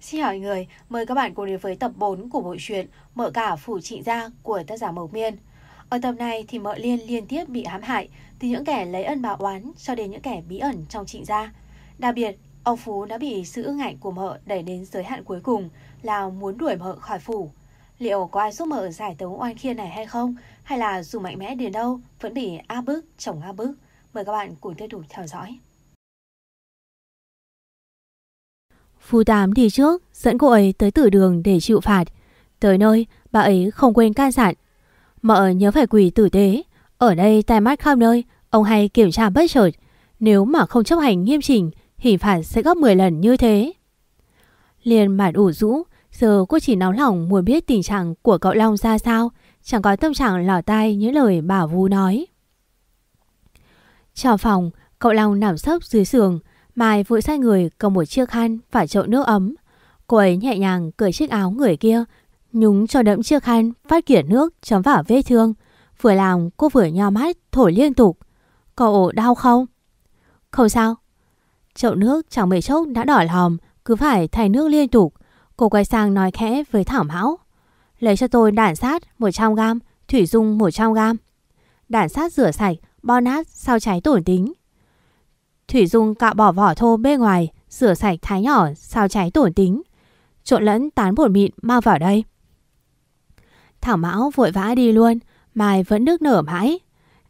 Xin hỏi người, mời các bạn cùng đến với tập 4 của bộ truyện Mợ cả phủ trị gia của tác giả Mộc Miên. Ở tập này thì mợ liên liên tiếp bị hãm hại từ những kẻ lấy ân báo oán cho đến những kẻ bí ẩn trong trịnh gia. Đặc biệt, ông Phú đã bị sự ưng ảnh của mợ đẩy đến giới hạn cuối cùng là muốn đuổi mợ khỏi phủ. Liệu có ai giúp mợ giải tấu oan khiên này hay không? Hay là dù mạnh mẽ đến đâu vẫn bị áp bức, chồng áp bức? Mời các bạn cùng tiếp tục theo dõi. Phu Tám đi trước, dẫn cô ấy tới tử đường để chịu phạt. Tới nơi, bà ấy không quên can dặn. Mợ nhớ phải quỳ tử tế. Ở đây tai mắt khắp nơi, ông hay kiểm tra bất chợt. Nếu mà không chấp hành nghiêm chỉnh, hình phạt sẽ gấp 10 lần như thế. Liên mặt ủ rũ, giờ cô chỉ nóng lòng muốn biết tình trạng của cậu Long ra sao, chẳng có tâm trạng lỏ tai những lời bà Vu nói. Trong phòng, cậu Long nằm sấp dưới giường, Mai vội sai người cầm một chiếc khăn và chậu nước ấm. Cô ấy nhẹ nhàng cởi chiếc áo người kia, nhúng cho đẫm chiếc khăn phát kiển nước chấm vào vết thương. Vừa làm cô vừa nho mắt thổi liên tục. Cậu đau không? Không sao. Chậu nước chẳng mấy chốc đã đỏ hòm, cứ phải thay nước liên tục. Cô quay sang nói khẽ với Thảo Mão. Lấy cho tôi đản sát 100g, thủy dung 100g. Đản sát rửa sạch, bo nát sau cháy tổn tính. Thủy Dung cạo bỏ vỏ thô bên ngoài, rửa sạch thái nhỏ, sao cháy tổn tính. Trộn lẫn tán bột mịn mang vào đây. Thảo Mão vội vã đi luôn, Mai vẫn nước nở mãi.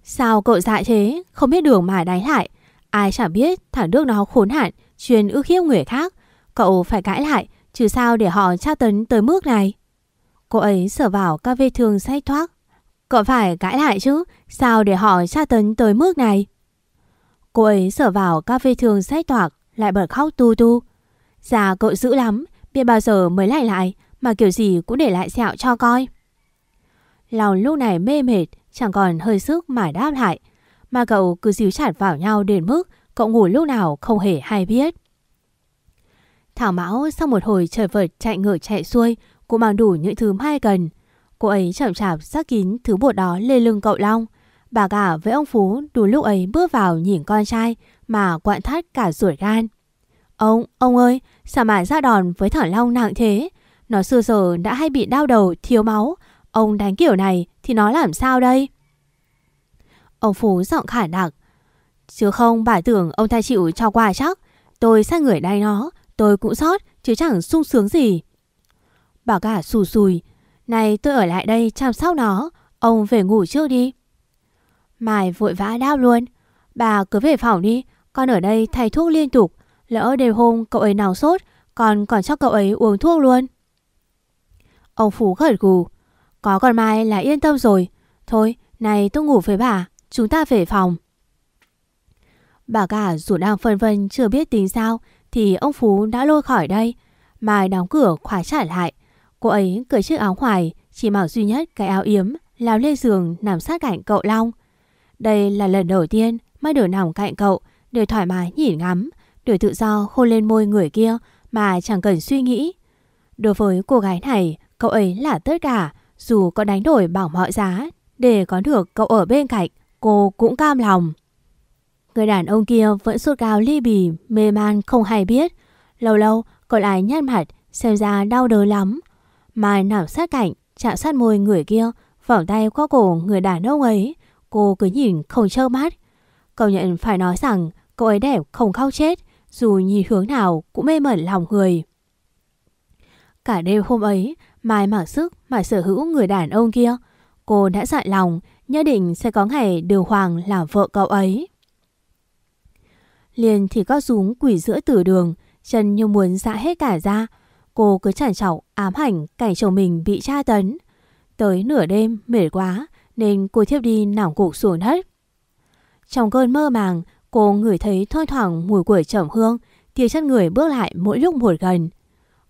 Sao cậu dại thế, không biết đường mà đánh lại. Ai chẳng biết thằng nước nó khốn hạn, chuyên ước hiếp người khác. Cậu phải cãi lại, chứ sao để họ tra tấn tới mức này. Cô ấy sờ vào các vết thương sách thoát. Cậu phải cãi lại chứ, sao để họ tra tấn tới mức này. Cô ấy sở vào cà phê thường sách toạc Lại bật khóc tu tu Già dạ, cậu dữ lắm Biết bao giờ mới lại lại Mà kiểu gì cũng để lại sẹo cho coi Lòng lúc này mê mệt Chẳng còn hơi sức mà đáp lại Mà cậu cứ díu chặt vào nhau đến mức Cậu ngủ lúc nào không hề hay biết Thảo Mão sau một hồi trời vật chạy ngựa chạy xuôi Cô mang đủ những thứ mai cần Cô ấy chậm chạp xác kín thứ bột đó lên lưng cậu Long Bà cả với ông Phú đủ lúc ấy bước vào nhìn con trai mà quặn thắt cả ruột gan. Ông, ông ơi, sao mà ra đòn với thằng Long nặng thế? Nó xưa giờ đã hay bị đau đầu, thiếu máu. Ông đánh kiểu này thì nó làm sao đây? Ông Phú giọng khả đặc. Chứ không bà tưởng ông ta chịu cho qua chắc. Tôi sai người đây nó, tôi cũng sót chứ chẳng sung sướng gì. Bà cả sù sùi. Này tôi ở lại đây chăm sóc nó, ông về ngủ trước đi. Mai vội vã đáp luôn. Bà cứ về phòng đi, con ở đây thay thuốc liên tục. Lỡ đều hôm cậu ấy nào sốt, con còn cho cậu ấy uống thuốc luôn. Ông Phú gật gù. Có còn Mai là yên tâm rồi. Thôi, này tôi ngủ với bà, chúng ta về phòng. Bà cả dù đang phân vân chưa biết tính sao thì ông Phú đã lôi khỏi đây. Mai đóng cửa khóa trả lại. Cô ấy cởi chiếc áo ngoài, chỉ mặc duy nhất cái áo yếm, lao lên giường nằm sát cạnh cậu Long. Đây là lần đầu tiên Mai được nằm cạnh cậu Để thoải mái nhìn ngắm Để tự do hôn lên môi người kia Mà chẳng cần suy nghĩ Đối với cô gái này Cậu ấy là tất cả Dù có đánh đổi bằng mọi giá Để có được cậu ở bên cạnh Cô cũng cam lòng Người đàn ông kia vẫn sốt cao ly bì Mê man không hay biết Lâu lâu còn lại nhăn mặt Xem ra đau đớn lắm Mai nằm sát cạnh Chạm sát môi người kia Vòng tay qua cổ người đàn ông ấy cô cứ nhìn không chớp mắt. Cậu nhận phải nói rằng cậu ấy đẹp không khóc chết, dù nhìn hướng nào cũng mê mẩn lòng người. Cả đêm hôm ấy, Mai mặc sức mà sở hữu người đàn ông kia. Cô đã dặn lòng, nhất định sẽ có ngày đường hoàng làm vợ cậu ấy. Liền thì có súng quỷ giữa tử đường, chân như muốn dã hết cả ra. Cô cứ chẳng chọc ám ảnh cảnh chồng mình bị tra tấn. Tới nửa đêm mệt quá, nên cô thiếp đi nảo gục xuống đất. Trong cơn mơ màng, cô ngửi thấy thoi thoảng mùi của trầm hương, tia chân người bước lại mỗi lúc một gần.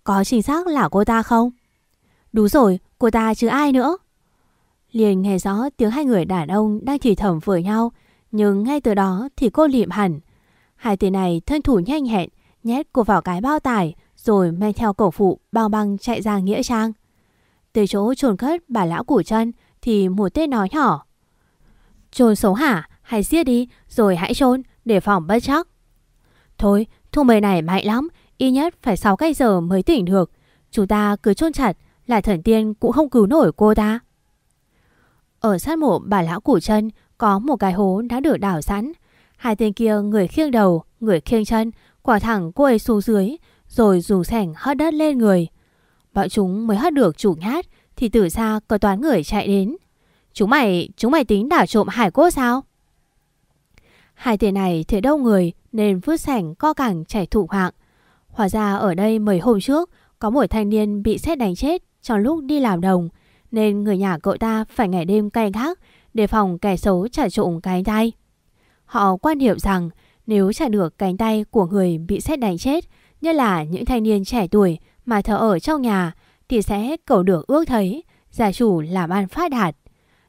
Có chính xác là cô ta không? Đúng rồi, cô ta chứ ai nữa? Liền nghe rõ tiếng hai người đàn ông đang thì thầm với nhau, nhưng ngay từ đó thì cô liệm hẳn. Hai tên này thân thủ nhanh hẹn, nhét cô vào cái bao tải, rồi mang theo cổ phụ bao băng chạy ra nghĩa trang. từ chỗ trồn cất bà lão củ chân, thì một tên nói nhỏ. trôn xấu hả? Hãy giết đi rồi hãy trôn để phòng bất chắc. Thôi, thùng mê này mạnh lắm, y nhất phải 6 cái giờ mới tỉnh được. Chúng ta cứ trôn chặt, là thần tiên cũng không cứu nổi cô ta. Ở sát mộ bà lão củ chân có một cái hố đã được đào sẵn. Hai tên kia người khiêng đầu, người khiêng chân, quả thẳng cô ấy xuống dưới, rồi dùng sẻng hất đất lên người. Bọn chúng mới hất được chủ nhát, thì từ xa có toán người chạy đến Chúng mày, chúng mày tính đảo trộm hải cốt sao? Hai tiền này thấy đâu người Nên vứt sảnh co cẳng chạy thụ hạng Hóa ra ở đây mấy hôm trước Có một thanh niên bị xét đánh chết Trong lúc đi làm đồng Nên người nhà cậu ta phải ngày đêm cay gác Để phòng kẻ xấu trả trộm cánh tay Họ quan niệm rằng Nếu trả được cánh tay của người bị xét đánh chết Nhất là những thanh niên trẻ tuổi Mà thờ ở trong nhà thì sẽ cầu được ước thấy gia chủ làm ăn phát đạt.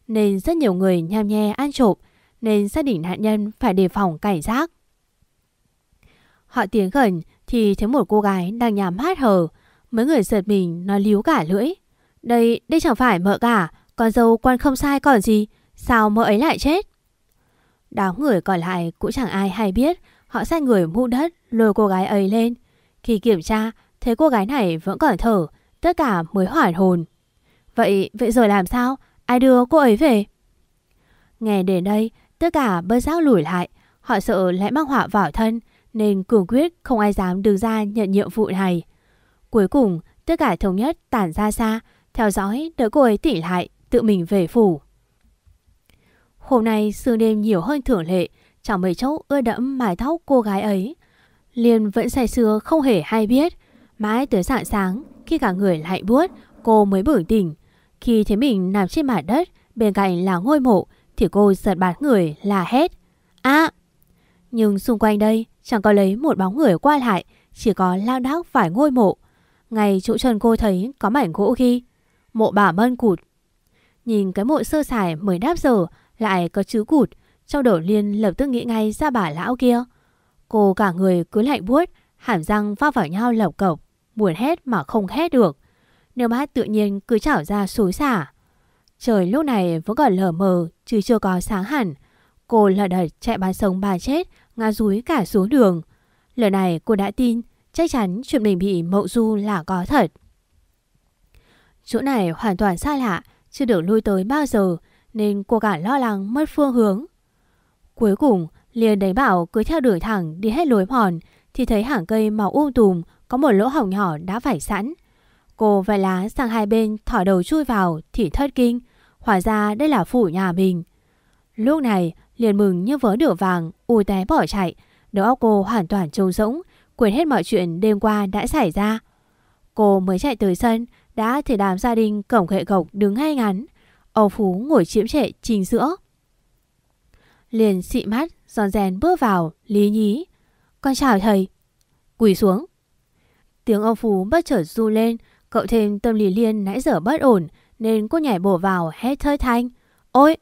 Nên rất nhiều người nham nhe ăn trộm nên gia đình nạn nhân phải đề phòng cảnh giác. Họ tiến gần thì thấy một cô gái đang nhắm hát hờ. Mấy người giật mình nói líu cả lưỡi. Đây, đây chẳng phải mợ cả, con dâu quan không sai còn gì, sao mợ ấy lại chết? Đám người còn lại cũng chẳng ai hay biết, họ sai người mũ đất lôi cô gái ấy lên. Khi kiểm tra, thấy cô gái này vẫn còn thở, tất cả mới hoảng hồn. Vậy, vậy rồi làm sao? Ai đưa cô ấy về? Nghe đến đây, tất cả bớt giác lủi lại. Họ sợ lại mắc họa vào thân, nên cường quyết không ai dám đứng ra nhận nhiệm vụ này. Cuối cùng, tất cả thống nhất tản ra xa, theo dõi đỡ cô ấy tỉnh lại, tự mình về phủ. Hôm nay sương đêm nhiều hơn thường lệ, chẳng mấy chốc ưa đẫm mái tóc cô gái ấy. Liên vẫn say sưa không hề hay biết, mãi tới sáng khi cả người lại buốt, cô mới bừng tỉnh. Khi thấy mình nằm trên mặt đất, bên cạnh là ngôi mộ, thì cô giật bắn người là hét. À! Nhưng xung quanh đây chẳng có lấy một bóng người qua lại, chỉ có lao đác vài ngôi mộ. Ngay chỗ chân cô thấy có mảnh gỗ ghi, mộ bà mân cụt. Nhìn cái mộ sơ sài mới đáp giờ lại có chữ cụt, trong đầu Liên lập tức nghĩ ngay ra bà lão kia. Cô cả người cứ lạnh buốt, hàm răng va vào nhau lộc cộc. Buồn hét mà không hét được Nước mắt tự nhiên cứ trảo ra xối xả Trời lúc này vẫn còn lờ mờ Chứ chưa có sáng hẳn Cô lật đật chạy bán sông ba chết Ngã rúi cả xuống đường Lần này cô đã tin Chắc chắn chuyện mình bị mậu du là có thật Chỗ này hoàn toàn xa lạ Chưa được lui tới bao giờ Nên cô cả lo lắng mất phương hướng Cuối cùng liền đánh bảo cứ theo đường thẳng đi hết lối mòn Thì thấy hàng cây màu um tùm có một lỗ hổng nhỏ đã vải sẵn. Cô vai lá sang hai bên thỏ đầu chui vào thì thất kinh, hóa ra đây là phủ nhà mình. Lúc này liền mừng như vớ được vàng, u té bỏ chạy, đầu óc cô hoàn toàn trống rỗng, quên hết mọi chuyện đêm qua đã xảy ra. Cô mới chạy tới sân, đã thì đám gia đình cổng hệ gộc đứng ngay ngắn. Âu Phú ngồi chiếm trệ trình giữa. Liền xị mắt, giòn rèn bước vào, lý nhí. Con chào thầy. Quỳ xuống. Tiếng ông Phú bất chợt du lên, cậu thêm tâm lý liên nãy giờ bất ổn nên cô nhảy bổ vào hét thơi thanh. Ôi!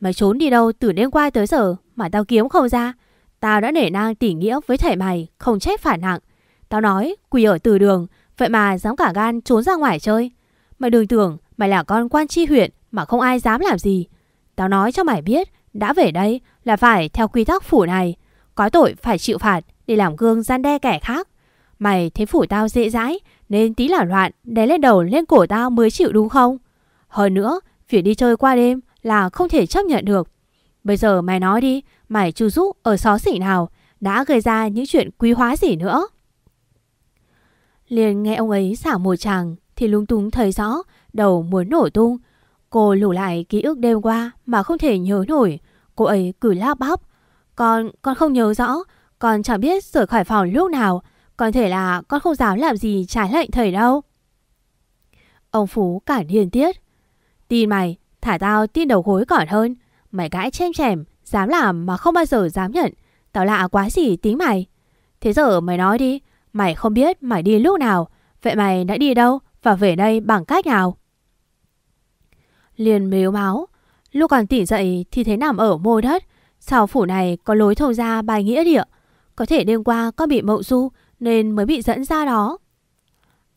Mày trốn đi đâu từ đêm qua tới giờ mà tao kiếm không ra. Tao đã nể nang tỉ nghĩa với thầy mày, không chết phản nặng. Tao nói, quỳ ở từ đường, vậy mà dám cả gan trốn ra ngoài chơi. Mày đừng tưởng mày là con quan tri huyện mà không ai dám làm gì. Tao nói cho mày biết, đã về đây là phải theo quy tắc phủ này. Có tội phải chịu phạt để làm gương gian đe kẻ khác. Mày thấy phủ tao dễ dãi Nên tí là loạn Đè lên đầu lên cổ tao mới chịu đúng không Hơn nữa Việc đi chơi qua đêm Là không thể chấp nhận được Bây giờ mày nói đi Mày chu giúp ở xó xỉ nào Đã gây ra những chuyện quý hóa gì nữa Liền nghe ông ấy xả một chàng Thì lung tung thấy rõ Đầu muốn nổ tung Cô lủ lại ký ức đêm qua Mà không thể nhớ nổi Cô ấy cứ la bắp Con, con không nhớ rõ Con chẳng biết rời khỏi phòng lúc nào có thể là con không dám làm gì trái lệnh thầy đâu. Ông Phú cản hiền tiết. Tin mày, thả tao tin đầu gối còn hơn. Mày gãi chém chèm, dám làm mà không bao giờ dám nhận. Tao lạ quá gì tính mày. Thế giờ mày nói đi, mày không biết mày đi lúc nào. Vậy mày đã đi đâu và về đây bằng cách nào? Liền mếu máu. Lúc còn tỉnh dậy thì thấy nằm ở môi đất. Sau phủ này có lối thông ra bài nghĩa địa. Có thể đêm qua con bị mậu du nên mới bị dẫn ra đó.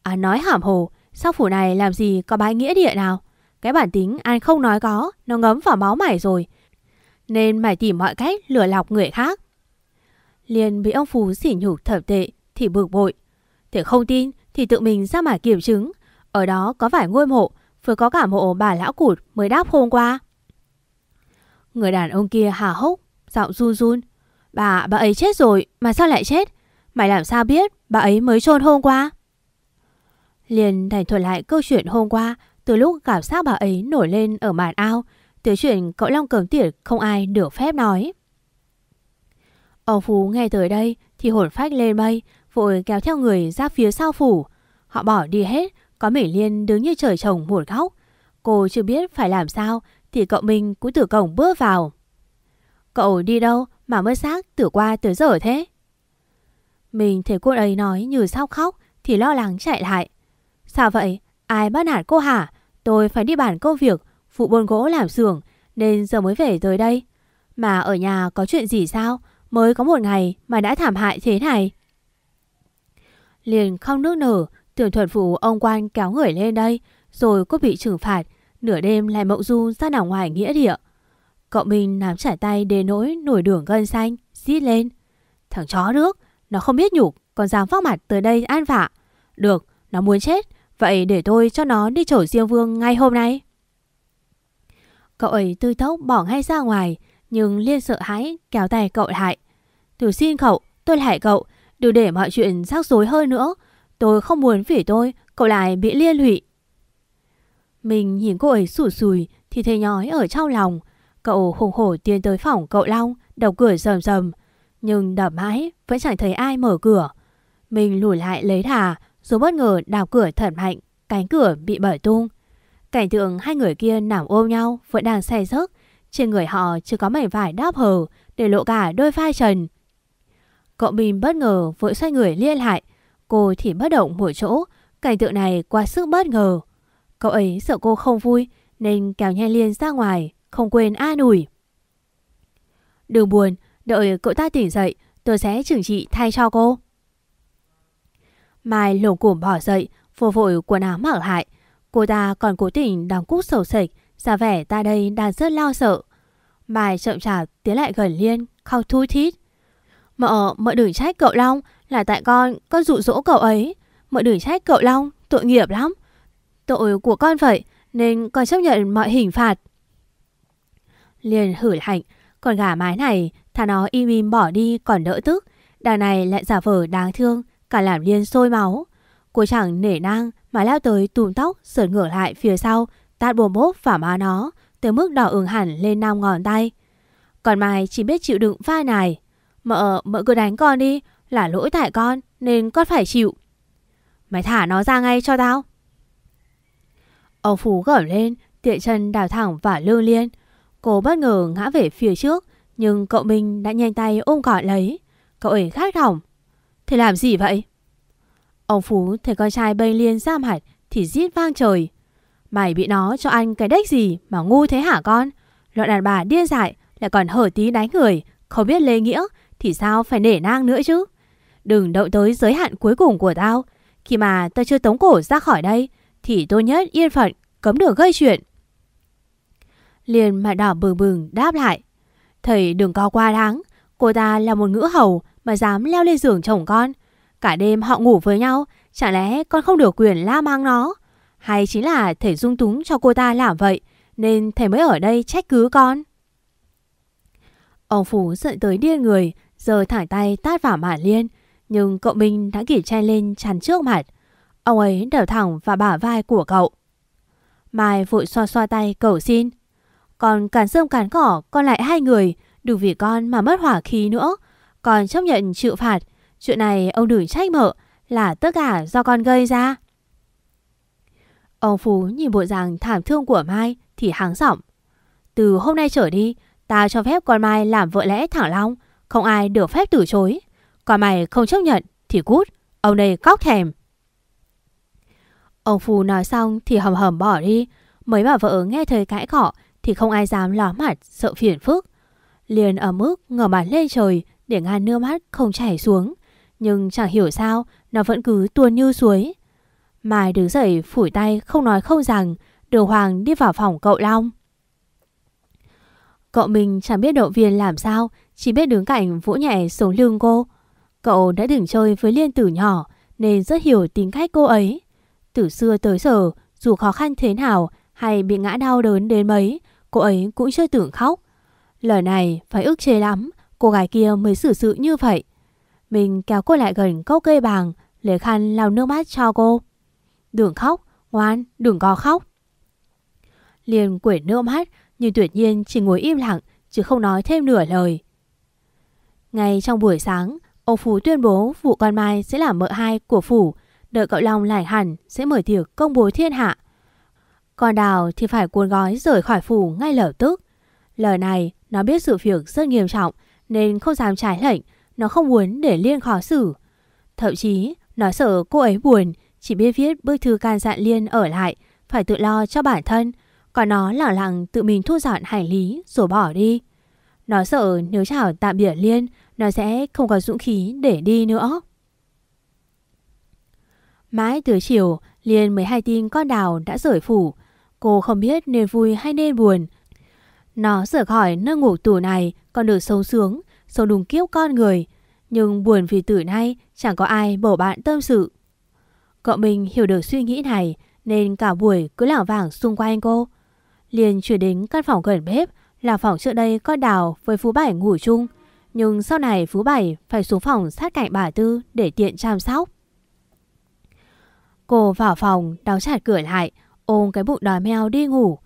À nói hàm hồ, sao phủ này làm gì có bái nghĩa địa nào? Cái bản tính An không nói có, nó ngấm vào máu mải rồi. Nên mải tìm mọi cách lừa lọc người khác. Liền bị ông Phú xỉ nhục thập tệ thì bực bội. Thì không tin thì tự mình ra mà kiểm chứng. Ở đó có vài ngôi mộ, vừa có cả mộ bà lão cụt mới đáp hôm qua. Người đàn ông kia hà hốc, giọng run run. Bà, bà ấy chết rồi, mà sao lại chết? Mày làm sao biết bà ấy mới chôn hôm qua? Liền thành thuật lại câu chuyện hôm qua từ lúc cảm xác bà ấy nổi lên ở màn ao từ chuyện cậu Long cầm tiệt không ai được phép nói. Ông Phú nghe tới đây thì hồn phách lên mây vội kéo theo người ra phía sau phủ. Họ bỏ đi hết có Mỹ Liên đứng như trời trồng một góc. Cô chưa biết phải làm sao thì cậu mình cũng từ cổng bước vào. Cậu đi đâu mà mới xác từ qua tới giờ thế? Mình thấy cô ấy nói như sao khóc Thì lo lắng chạy lại Sao vậy? Ai bắt nạt cô hả? Tôi phải đi bàn công việc Phụ buôn gỗ làm xưởng Nên giờ mới về tới đây Mà ở nhà có chuyện gì sao? Mới có một ngày mà đã thảm hại thế này Liền không nước nở Tưởng thuật phụ ông quan kéo người lên đây Rồi cô bị trừng phạt Nửa đêm lại mộng du ra đảo ngoài nghĩa địa Cậu mình nắm trải tay đến nỗi nổi đường gân xanh Xít lên Thằng chó nước nó không biết nhục Còn dám phát mặt tới đây an vạ Được, nó muốn chết Vậy để tôi cho nó đi chổi riêng vương ngay hôm nay Cậu ấy tư tốc bỏ ngay ra ngoài Nhưng Liên sợ hãi kéo tay cậu lại Tôi xin cậu, tôi lại cậu Đừng để mọi chuyện rắc rối hơn nữa Tôi không muốn vì tôi Cậu lại bị liên lụy Mình nhìn cô ấy sủi sùi Thì thấy nhói ở trong lòng Cậu hùng hổ tiến tới phòng cậu Long Đầu cửa rầm rầm nhưng đập mãi vẫn chẳng thấy ai mở cửa. Mình lùi lại lấy thả, rồi bất ngờ đào cửa thật mạnh, cánh cửa bị bở tung. Cảnh tượng hai người kia nằm ôm nhau vẫn đang say giấc, trên người họ chưa có mảnh vải đáp hờ để lộ cả đôi vai trần. Cậu Bình bất ngờ vội xoay người liên lại, cô thì bất động một chỗ, cảnh tượng này quá sức bất ngờ. Cậu ấy sợ cô không vui nên kéo nhanh liên ra ngoài, không quên an ủi. Đừng buồn, Đợi cậu ta tỉnh dậy Tôi sẽ trừng trị thay cho cô Mai lồng cùm bỏ dậy Vô vội quần áo mặc lại Cô ta còn cố tình đóng cúc sầu sịch ra vẻ ta đây đang rất lo sợ Mai chậm chạp tiến lại gần Liên Khóc thui thít Mợ, mợ đừng trách cậu Long Là tại con, con dụ dỗ cậu ấy Mợ đừng trách cậu Long, tội nghiệp lắm Tội của con vậy Nên con chấp nhận mọi hình phạt Liên hử hạnh, Còn gà mái này Thà nó im im bỏ đi còn đỡ tức Đà này lại giả vờ đáng thương Cả làm liên sôi máu Cô chẳng nể nang mà lao tới tùm tóc Sợt ngửa lại phía sau Tát bồm bốp phả má nó Tới mức đỏ ửng hẳn lên nam ngón tay Còn Mai chỉ biết chịu đựng pha này Mợ, mợ cứ đánh con đi Là lỗi tại con nên con phải chịu Mày thả nó ra ngay cho tao Ông Phú gởm lên Tiện chân đào thẳng và lương liên Cô bất ngờ ngã về phía trước nhưng cậu Minh đã nhanh tay ôm gọi lấy Cậu ấy khát khỏng Thế làm gì vậy? Ông Phú thấy con trai bay liên giam hạt Thì giết vang trời Mày bị nó cho ăn cái đếch gì mà ngu thế hả con? Loại đàn bà điên dại lại còn hở tí đánh người Không biết lê nghĩa thì sao phải nể nang nữa chứ Đừng đậu tới giới hạn cuối cùng của tao Khi mà tao chưa tống cổ ra khỏi đây Thì tôi nhất yên phận Cấm được gây chuyện Liền mà đỏ bừng bừng đáp lại Thầy đừng có qua đáng, cô ta là một ngữ hầu mà dám leo lên giường chồng con. Cả đêm họ ngủ với nhau, chẳng lẽ con không được quyền la mang nó? Hay chính là thầy dung túng cho cô ta làm vậy, nên thầy mới ở đây trách cứ con? Ông Phú giận tới điên người, giờ thẳng tay tát vào Mạn Liên, nhưng cậu Minh đã kỉ chen lên chắn trước mặt. Ông ấy đỡ thẳng vào bả vai của cậu. Mai vội xoa xoa tay cầu xin. Còn cản sơm cản cỏ còn lại hai người Đừng vì con mà mất hỏa khí nữa còn chấp nhận chịu phạt Chuyện này ông đừng trách mợ Là tất cả do con gây ra Ông Phú nhìn bộ dạng thảm thương của Mai Thì háng giọng Từ hôm nay trở đi Ta cho phép con Mai làm vợ lẽ thẳng long Không ai được phép từ chối Còn mày không chấp nhận thì cút Ông đây cóc thèm Ông Phú nói xong thì hầm hầm bỏ đi Mấy bà vợ nghe thời cãi cọ thì không ai dám ló mặt sợ phiền phức. Liền ở mức ngửa mặt lên trời để ngăn nước mắt không chảy xuống. Nhưng chẳng hiểu sao nó vẫn cứ tuôn như suối. Mai đứng dậy phủi tay không nói không rằng đường Hoàng đi vào phòng cậu Long. Cậu mình chẳng biết động viên làm sao Chỉ biết đứng cạnh vũ nhẹ xuống lưng cô Cậu đã từng chơi với Liên tử nhỏ Nên rất hiểu tính cách cô ấy Từ xưa tới giờ Dù khó khăn thế nào Hay bị ngã đau đớn đến mấy cô ấy cũng chưa tưởng khóc. Lời này phải ước chế lắm, cô gái kia mới xử sự như vậy. Mình kéo cô lại gần cốc cây bàng, lấy khăn lau nước mắt cho cô. Đừng khóc, ngoan, đừng có khóc. Liền quyển nước mắt, nhưng tuyệt nhiên chỉ ngồi im lặng, chứ không nói thêm nửa lời. Ngay trong buổi sáng, ông Phú tuyên bố vụ con Mai sẽ là mợ hai của Phủ, đợi cậu Long lại hẳn sẽ mở tiệc công bố thiên hạ. Còn Đào thì phải cuốn gói rời khỏi phủ ngay lập tức. Lời này nó biết sự việc rất nghiêm trọng nên không dám trái lệnh, nó không muốn để Liên khó xử. Thậm chí nó sợ cô ấy buồn, chỉ biết viết bức thư can dặn Liên ở lại, phải tự lo cho bản thân, còn nó lẳng lặng tự mình thu dọn hành lý rồi bỏ đi. Nó sợ nếu chào tạm biệt Liên, nó sẽ không có dũng khí để đi nữa. Mãi từ chiều, Liên mới hay tin con đào đã rời phủ, Cô không biết nên vui hay nên buồn. Nó rửa khỏi nơi ngủ tù này còn được sâu sướng, sâu đúng kiếp con người. Nhưng buồn vì từ nay chẳng có ai bổ bạn tâm sự. Cậu mình hiểu được suy nghĩ này nên cả buổi cứ lảo vảng xung quanh cô. Liền chuyển đến căn phòng gần bếp là phòng trước đây con đào với Phú Bảy ngủ chung. Nhưng sau này Phú Bảy phải xuống phòng sát cạnh bà Tư để tiện chăm sóc. Cô vào phòng đóng chặt cửa lại ôm cái bụng đòi meo đi ngủ.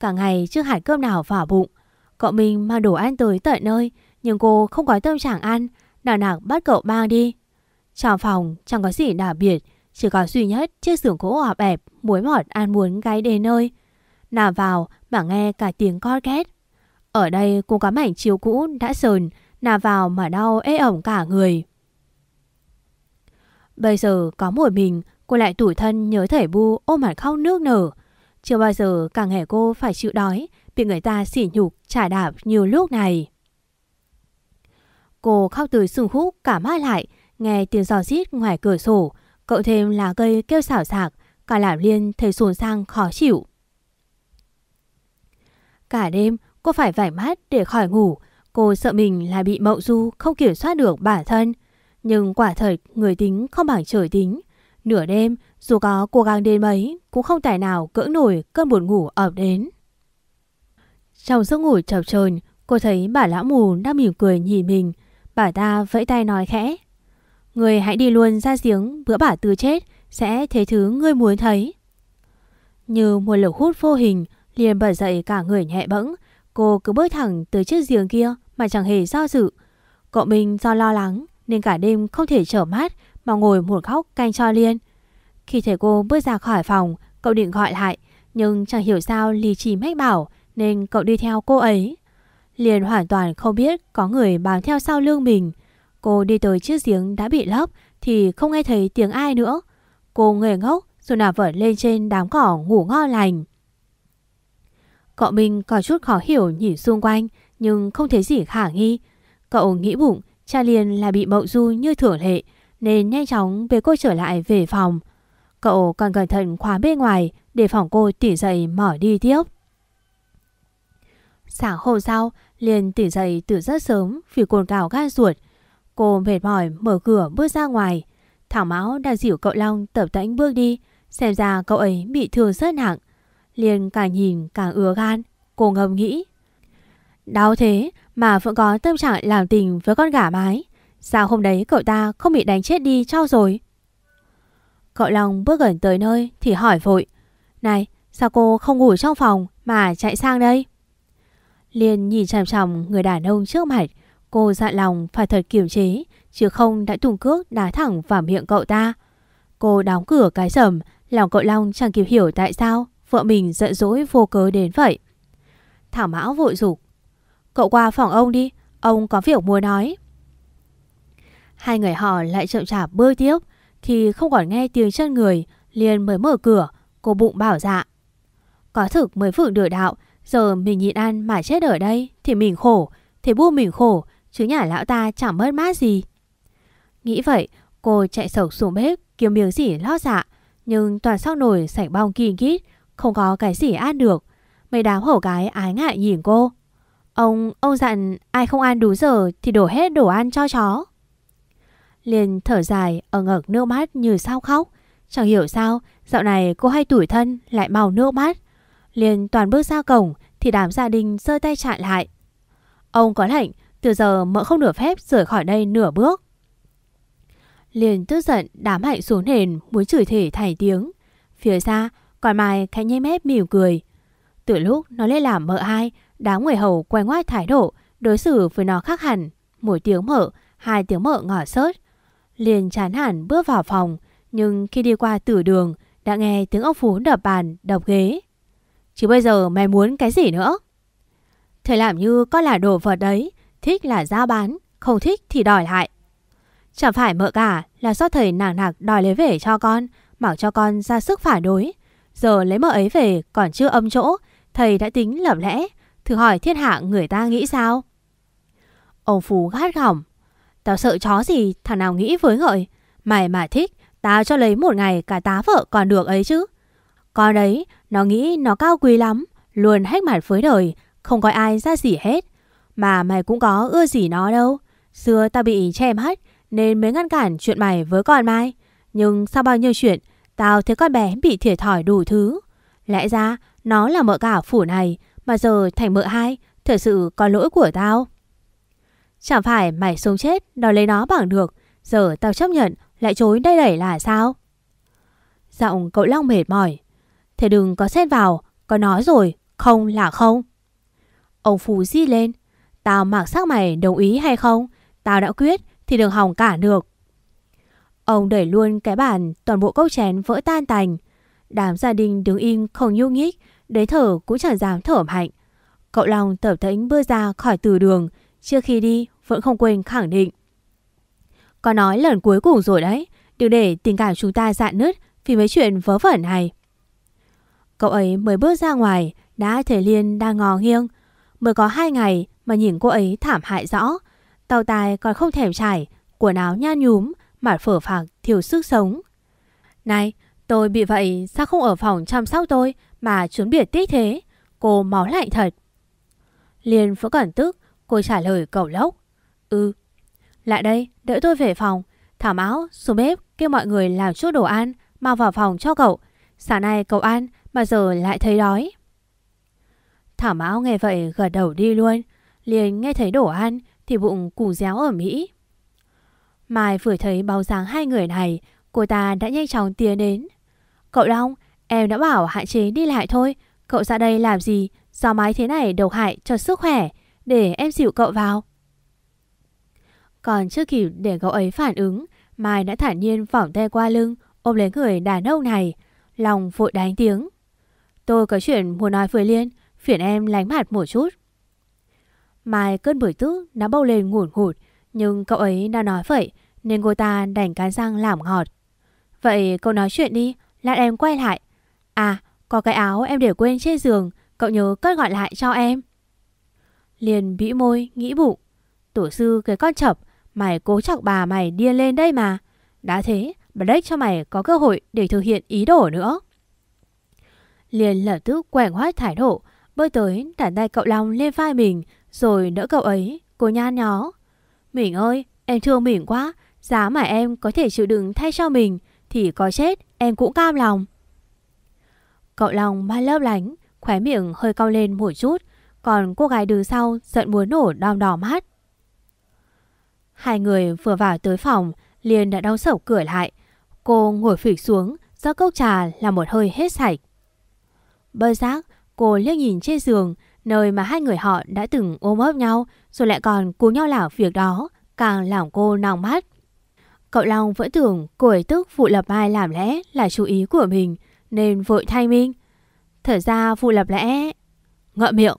Cả ngày chưa hải cơm nào vào bụng. Cậu mình mang đồ ăn tới tận nơi, nhưng cô không có tâm trạng ăn, nào nào bắt cậu mang đi. Trong phòng chẳng có gì đặc biệt, chỉ có duy nhất chiếc giường gỗ ọp ẹp, muối mọt ăn muốn gáy đề nơi. Nào vào mà nghe cả tiếng con két. Ở đây cũng có mảnh chiếu cũ đã sờn, nào vào mà đau ê ẩm cả người. Bây giờ có một mình Cô lại tủi thân nhớ thể bu ôm mặt khóc nước nở. Chưa bao giờ càng hề cô phải chịu đói, bị người ta xỉ nhục, trả đạp như lúc này. Cô khóc từ sừng hút cả mắt lại, nghe tiếng giò rít ngoài cửa sổ, cậu thêm là cây kêu xảo xạc, cả làm liên thấy xuồn sang khó chịu. Cả đêm cô phải vải mắt để khỏi ngủ, cô sợ mình lại bị mậu du không kiểm soát được bản thân. Nhưng quả thật người tính không bằng trời tính, Nửa đêm, dù có cố gắng đến mấy, cũng không tài nào cưỡng nổi cơn buồn ngủ ập đến. Trong giấc ngủ chập chờn, cô thấy bà lão mù đang mỉm cười nhìn mình. Bà ta vẫy tay nói khẽ. Người hãy đi luôn ra giếng bữa bà tư chết sẽ thấy thứ ngươi muốn thấy. Như một lực hút vô hình liền bật dậy cả người nhẹ bẫng. Cô cứ bước thẳng tới chiếc giường kia mà chẳng hề do dự. Cậu mình do lo lắng nên cả đêm không thể trở mắt mà ngồi một góc canh cho Liên. Khi thầy cô bước ra khỏi phòng, cậu định gọi lại, nhưng chẳng hiểu sao lì chỉ mách bảo nên cậu đi theo cô ấy. Liên hoàn toàn không biết có người bám theo sau lưng mình. Cô đi tới chiếc giếng đã bị lấp thì không nghe thấy tiếng ai nữa. Cô ngây ngốc rồi nằm vẩn lên trên đám cỏ ngủ ngon lành. Cậu mình có chút khó hiểu nhìn xung quanh nhưng không thấy gì khả nghi. Cậu nghĩ bụng cha Liên là bị mậu du như thường lệ nên nhanh chóng bế cô trở lại về phòng. Cậu còn cẩn thận khóa bên ngoài để phòng cô tỉnh dậy mở đi tiếp. Sáng hôm sau, liền tỉnh dậy từ rất sớm vì cồn cào gan ruột. Cô mệt mỏi mở cửa bước ra ngoài. Thảo Mão đang dìu cậu Long tập tĩnh bước đi, xem ra cậu ấy bị thương rất nặng. Liền càng nhìn càng ứa gan, cô ngầm nghĩ. Đau thế mà vẫn có tâm trạng làm tình với con gả mái. Sao hôm đấy cậu ta không bị đánh chết đi cho rồi? Cậu Long bước gần tới nơi thì hỏi vội. Này, sao cô không ngủ trong phòng mà chạy sang đây? Liên nhìn chằm chằm người đàn ông trước mặt. Cô dặn lòng phải thật kiềm chế, chứ không đã tung cước đá thẳng vào miệng cậu ta. Cô đóng cửa cái sầm, lòng cậu Long chẳng kịp hiểu tại sao vợ mình giận dỗi vô cớ đến vậy. Thảo Mão vội dục Cậu qua phòng ông đi, ông có việc muốn nói. Hai người họ lại chậm chạp bơi tiếp Thì không còn nghe tiếng chân người Liền mới mở cửa Cô bụng bảo dạ Có thực mới phượng được đạo Giờ mình nhịn ăn mà chết ở đây Thì mình khổ Thì bu mình khổ Chứ nhà lão ta chẳng mất mát gì Nghĩ vậy Cô chạy sầu xuống bếp Kiếm miếng gì lót dạ Nhưng toàn sau nồi sảnh bong kín kít Không có cái gì ăn được Mấy đám hổ cái ái ngại nhìn cô Ông, ông dặn ai không ăn đủ giờ thì đổ hết đồ ăn cho chó liền thở dài ở ngực nước mắt như sao khóc. Chẳng hiểu sao, dạo này cô hay tủi thân lại màu nước mắt. Liền toàn bước ra cổng thì đám gia đình giơ tay chặn lại. Ông có lệnh, từ giờ mợ không được phép rời khỏi đây nửa bước. Liền tức giận đám hạnh xuống nền muốn chửi thể thảy tiếng. Phía xa, còn Mai khẽ nhếch mép mỉm cười. Từ lúc nó lên làm mợ hai, đám người hầu quay ngoắt thái độ, đối xử với nó khác hẳn. Một tiếng mợ, hai tiếng mợ ngỏ sớt, liền chán hẳn bước vào phòng, nhưng khi đi qua tử đường đã nghe tiếng ông Phú đập bàn, đập ghế. Chứ bây giờ mày muốn cái gì nữa? Thầy làm như có là đồ vật đấy, thích là giao bán, không thích thì đòi lại. Chẳng phải mợ cả là do thầy nàng nạc đòi lấy về cho con, bảo cho con ra sức phản đối. Giờ lấy mợ ấy về còn chưa âm chỗ, thầy đã tính lầm lẽ, thử hỏi thiên hạ người ta nghĩ sao? Ông Phú gắt gỏng, Tao sợ chó gì thằng nào nghĩ với ngợi Mày mà thích Tao cho lấy một ngày cả tá vợ còn được ấy chứ Con đấy Nó nghĩ nó cao quý lắm Luôn hách mặt với đời Không có ai ra gì hết Mà mày cũng có ưa gì nó đâu Xưa tao bị che mắt Nên mới ngăn cản chuyện mày với con Mai Nhưng sau bao nhiêu chuyện Tao thấy con bé bị thiệt thòi đủ thứ Lẽ ra nó là mợ cả phủ này Mà giờ thành mợ hai Thật sự có lỗi của tao Chẳng phải mày sống chết Đòi lấy nó bằng được Giờ tao chấp nhận lại chối đây đẩy là sao Giọng cậu Long mệt mỏi Thế đừng có xét vào Có nói rồi Không là không Ông Phú di lên Tao mặc sắc mày đồng ý hay không Tao đã quyết thì đừng hỏng cả được Ông đẩy luôn cái bàn Toàn bộ cốc chén vỡ tan tành Đám gia đình đứng im không nhu nhích Đấy thở cũng chẳng dám thở mạnh Cậu Long tập thấy bước ra khỏi từ đường Trước khi đi vẫn không quên khẳng định. Có nói lần cuối cùng rồi đấy, đừng để tình cảm chúng ta dạn nứt vì mấy chuyện vớ vẩn này. Cậu ấy mới bước ra ngoài, đã thấy Liên đang ngò nghiêng. Mới có hai ngày mà nhìn cô ấy thảm hại rõ. Tàu tài còn không thèm trải, quần áo nha nhúm, mặt phở phạc thiếu sức sống. Này, tôi bị vậy sao không ở phòng chăm sóc tôi mà trốn biệt tích thế? Cô máu lạnh thật. Liên vẫn còn tức, cô trả lời cậu lốc. Ừ Lại đây đợi tôi về phòng Thảm áo xuống bếp kêu mọi người làm chút đồ ăn mau vào phòng cho cậu Sáng nay cậu ăn mà giờ lại thấy đói Thảm áo nghe vậy gật đầu đi luôn Liền nghe thấy đồ ăn Thì bụng củ réo ở Mỹ Mai vừa thấy bao dáng hai người này Cô ta đã nhanh chóng tiến đến Cậu Long Em đã bảo hạn chế đi lại thôi Cậu ra đây làm gì Gió máy thế này độc hại cho sức khỏe Để em dịu cậu vào còn chưa kịp để cậu ấy phản ứng, Mai đã thản nhiên vỏng tay qua lưng, ôm lấy người đàn ông này. Lòng vội đánh tiếng. Tôi có chuyện muốn nói với Liên, phiền em lánh mặt một chút. Mai cơn bưởi tức đã bâu lên ngủn ngụt, nhưng cậu ấy đã nói vậy, nên cô ta đành cán răng làm ngọt. Vậy cậu nói chuyện đi, lát em quay lại. À, có cái áo em để quên trên giường, cậu nhớ cất gọi lại cho em. Liên bĩ môi, nghĩ bụng. Tổ sư cái con chập, Mày cố chọc bà mày điên lên đây mà. Đã thế, Blake cho mày có cơ hội để thực hiện ý đồ nữa. Liền lập tức quẻng hoát thải độ, bơi tới đàn tay cậu Long lên vai mình, rồi đỡ cậu ấy, cô nhan nhó. Mình ơi, em thương mình quá, giá mà em có thể chịu đựng thay cho mình, thì có chết em cũng cam lòng. Cậu Long ba lớp lánh, khóe miệng hơi cau lên một chút, còn cô gái đứng sau giận muốn nổ đom đỏ mắt. Hai người vừa vào tới phòng, liền đã đóng sẩu cửa lại. Cô ngồi phịch xuống, do cốc trà là một hơi hết sạch. Bơ giác, cô liếc nhìn trên giường, nơi mà hai người họ đã từng ôm ấp nhau, rồi lại còn cùng nhau làm việc đó, càng làm cô nòng mắt. Cậu Long vẫn tưởng cô ấy tức Phụ Lập Mai làm lẽ là chú ý của mình, nên vội thay minh. Thở ra Phụ Lập lẽ... Ngậm miệng.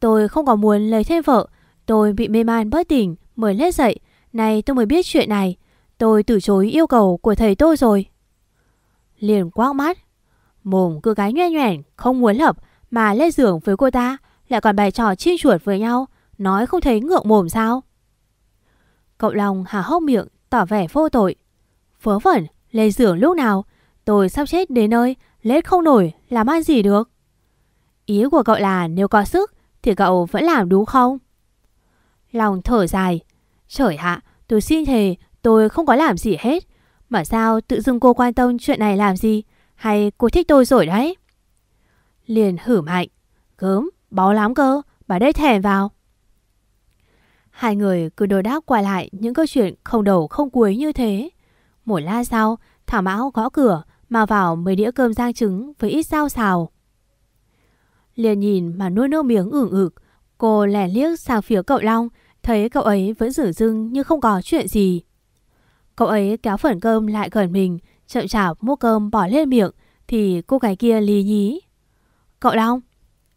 Tôi không có muốn lấy thêm vợ, tôi bị mê man bất tỉnh, mới lết dậy. Này tôi mới biết chuyện này. Tôi từ chối yêu cầu của thầy tôi rồi. Liền quát mắt. Mồm cứ gái nhoen nhoẻn, không muốn hợp mà lết giường với cô ta lại còn bày trò chiên chuột với nhau. Nói không thấy ngượng mồm sao? Cậu lòng hà hốc miệng tỏ vẻ vô tội. Vớ vẩn, lê giường lúc nào, tôi sắp chết đến nơi, lết không nổi, làm ăn gì được. Ý của cậu là nếu có sức thì cậu vẫn làm đúng không? Lòng thở dài Trời hạ tôi xin thề tôi không có làm gì hết Mà sao tự dưng cô quan tâm chuyện này làm gì Hay cô thích tôi rồi đấy Liền hử mạnh Gớm báo lắm cơ Bà đây thèm vào Hai người cứ đối đáp qua lại những câu chuyện không đầu không cuối như thế. Một la sau, Thảo Mão gõ cửa mà vào mấy đĩa cơm rang trứng với ít rau xào. Liền nhìn mà nuôi nước miếng ửng ực, cô lẻ liếc sang phía cậu Long Thấy cậu ấy vẫn rửa dưng như không có chuyện gì. Cậu ấy kéo phần cơm lại gần mình, chậm chạp mua cơm bỏ lên miệng, thì cô gái kia lì nhí. Cậu Long?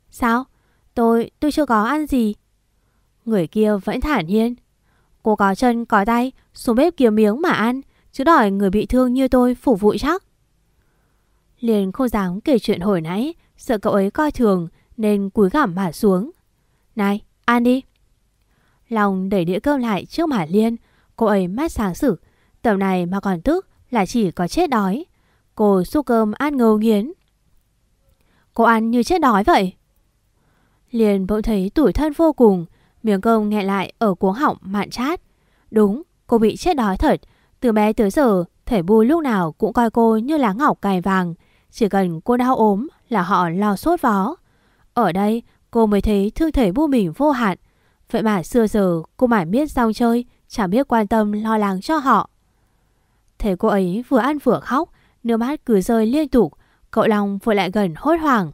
Sao? Tôi, tôi chưa có ăn gì. Người kia vẫn thản nhiên. Cô có chân có tay, xuống bếp kiếm miếng mà ăn, chứ đòi người bị thương như tôi phủ vụ chắc. Liền không dám kể chuyện hồi nãy, sợ cậu ấy coi thường nên cúi gằm mặt xuống. Này, ăn đi. Long đẩy đĩa cơm lại trước Mã Liên. Cô ấy mắt sáng sử. Tầm này mà còn tức là chỉ có chết đói. Cô xúc cơm ăn ngầu nghiến. Cô ăn như chết đói vậy. Liên bỗng thấy tủi thân vô cùng. Miếng cơm nghẹn lại ở cuống họng mạn chát. Đúng, cô bị chết đói thật. Từ bé tới giờ, thể bu lúc nào cũng coi cô như lá ngọc cài vàng. Chỉ cần cô đau ốm là họ lo sốt vó. Ở đây, cô mới thấy thương thể bu mình vô hạn. Vậy mà xưa giờ cô mải biết rong chơi, chẳng biết quan tâm lo lắng cho họ. Thế cô ấy vừa ăn vừa khóc, nước mắt cứ rơi liên tục, cậu lòng vừa lại gần hốt hoảng.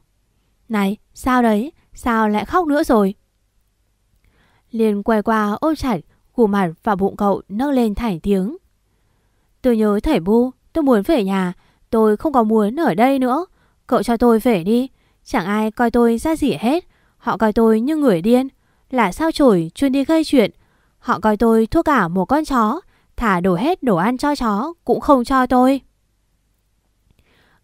Này, sao đấy? Sao lại khóc nữa rồi? Liên quay qua ôm chặt, gù mặt vào bụng cậu nâng lên thảy tiếng. Tôi nhớ thầy bu, tôi muốn về nhà, tôi không có muốn ở đây nữa. Cậu cho tôi về đi, chẳng ai coi tôi ra gì hết, họ coi tôi như người điên, là sao chổi chuyên đi gây chuyện. Họ coi tôi thuốc cả một con chó, thả đổ hết đồ ăn cho chó cũng không cho tôi.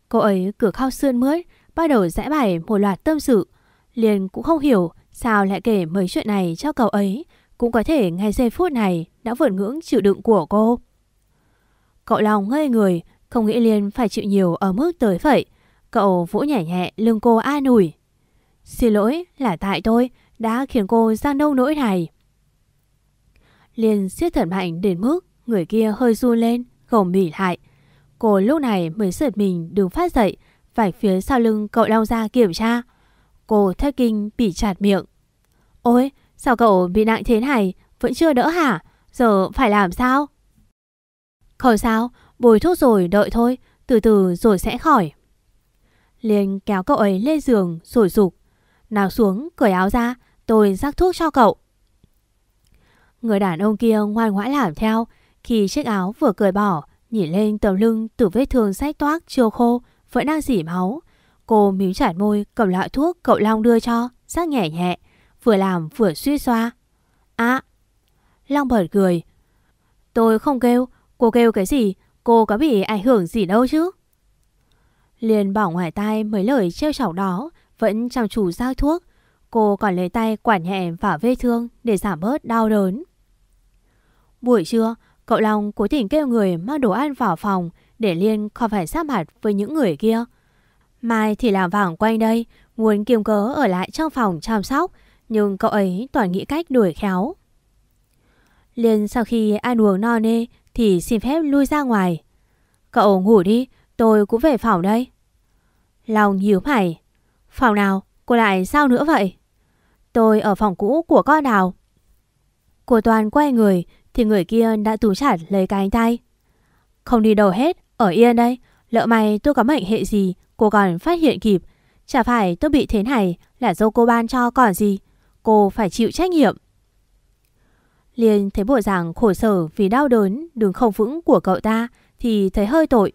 Cô ấy cửa khao sươn mướt, bắt đầu giải bày một loạt tâm sự. Liền cũng không hiểu sao lại kể mấy chuyện này cho cậu ấy, cũng có thể ngay giây phút này đã vượt ngưỡng chịu đựng của cô. Cậu lòng ngây người, không nghĩ Liên phải chịu nhiều ở mức tới vậy. Cậu vỗ nhẹ nhẹ lưng cô an ủi. Xin lỗi là tại tôi, đã khiến cô ra nâu nỗi này. Liền siết thật mạnh đến mức người kia hơi run lên, gồng mỉ lại. Cô lúc này mới giật mình đứng phát dậy, phải phía sau lưng cậu lao ra kiểm tra. Cô thất kinh bị chặt miệng. Ôi, sao cậu bị nặng thế này, vẫn chưa đỡ hả? Giờ phải làm sao? Không sao, bồi thuốc rồi đợi thôi, từ từ rồi sẽ khỏi. Liền kéo cậu ấy lên giường rồi rục. Nào xuống, cởi áo ra, Tôi rắc thuốc cho cậu. Người đàn ông kia ngoan ngoãn làm theo. Khi chiếc áo vừa cởi bỏ, nhìn lên tàu lưng từ vết thương sách toác chưa khô, vẫn đang dỉ máu. Cô mím chặt môi cầm loại thuốc cậu Long đưa cho, rắc nhẹ nhẹ, vừa làm vừa suy xoa. À! Long bật cười. Tôi không kêu, cô kêu cái gì, cô có bị ảnh hưởng gì đâu chứ? Liền bỏ ngoài tai mấy lời trêu chọc đó, vẫn chăm chủ giao thuốc, Cô còn lấy tay quản nhẹ và vết thương để giảm bớt đau đớn. Buổi trưa, cậu Long cố tình kêu người mang đồ ăn vào phòng để Liên không phải sát mặt với những người kia. Mai thì làm vàng quanh đây, muốn kiềm cớ ở lại trong phòng chăm sóc, nhưng cậu ấy toàn nghĩ cách đuổi khéo. Liên sau khi ăn uống no nê thì xin phép lui ra ngoài. Cậu ngủ đi, tôi cũng về phòng đây. Long nhíu mày. Phòng nào, cô lại sao nữa vậy? Tôi ở phòng cũ của con nào? Của Toàn quay người thì người kia đã túm chặt lấy cánh tay. Không đi đâu hết, ở yên đây. Lỡ may tôi có mệnh hệ gì, cô còn phát hiện kịp. Chả phải tôi bị thế này là do cô ban cho còn gì. Cô phải chịu trách nhiệm. Liên thấy bộ dạng khổ sở vì đau đớn, đường không vững của cậu ta thì thấy hơi tội.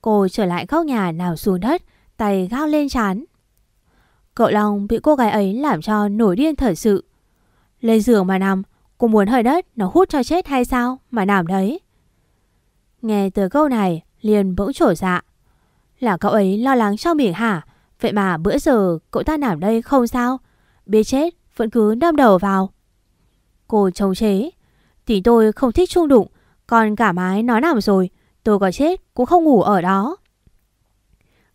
Cô trở lại góc nhà nào xuống đất, tay gao lên chán Cậu Long bị cô gái ấy làm cho nổi điên thật sự. Lên giường mà nằm, cô muốn hơi đất nó hút cho chết hay sao mà nằm đấy. Nghe từ câu này, liền bỗng trổ dạ. Là cậu ấy lo lắng cho mình hả? Vậy mà bữa giờ cậu ta nằm đây không sao? Biết chết, vẫn cứ đâm đầu vào. Cô chống chế. Thì tôi không thích chung đụng, còn cả mái nó nằm rồi, tôi có chết cũng không ngủ ở đó.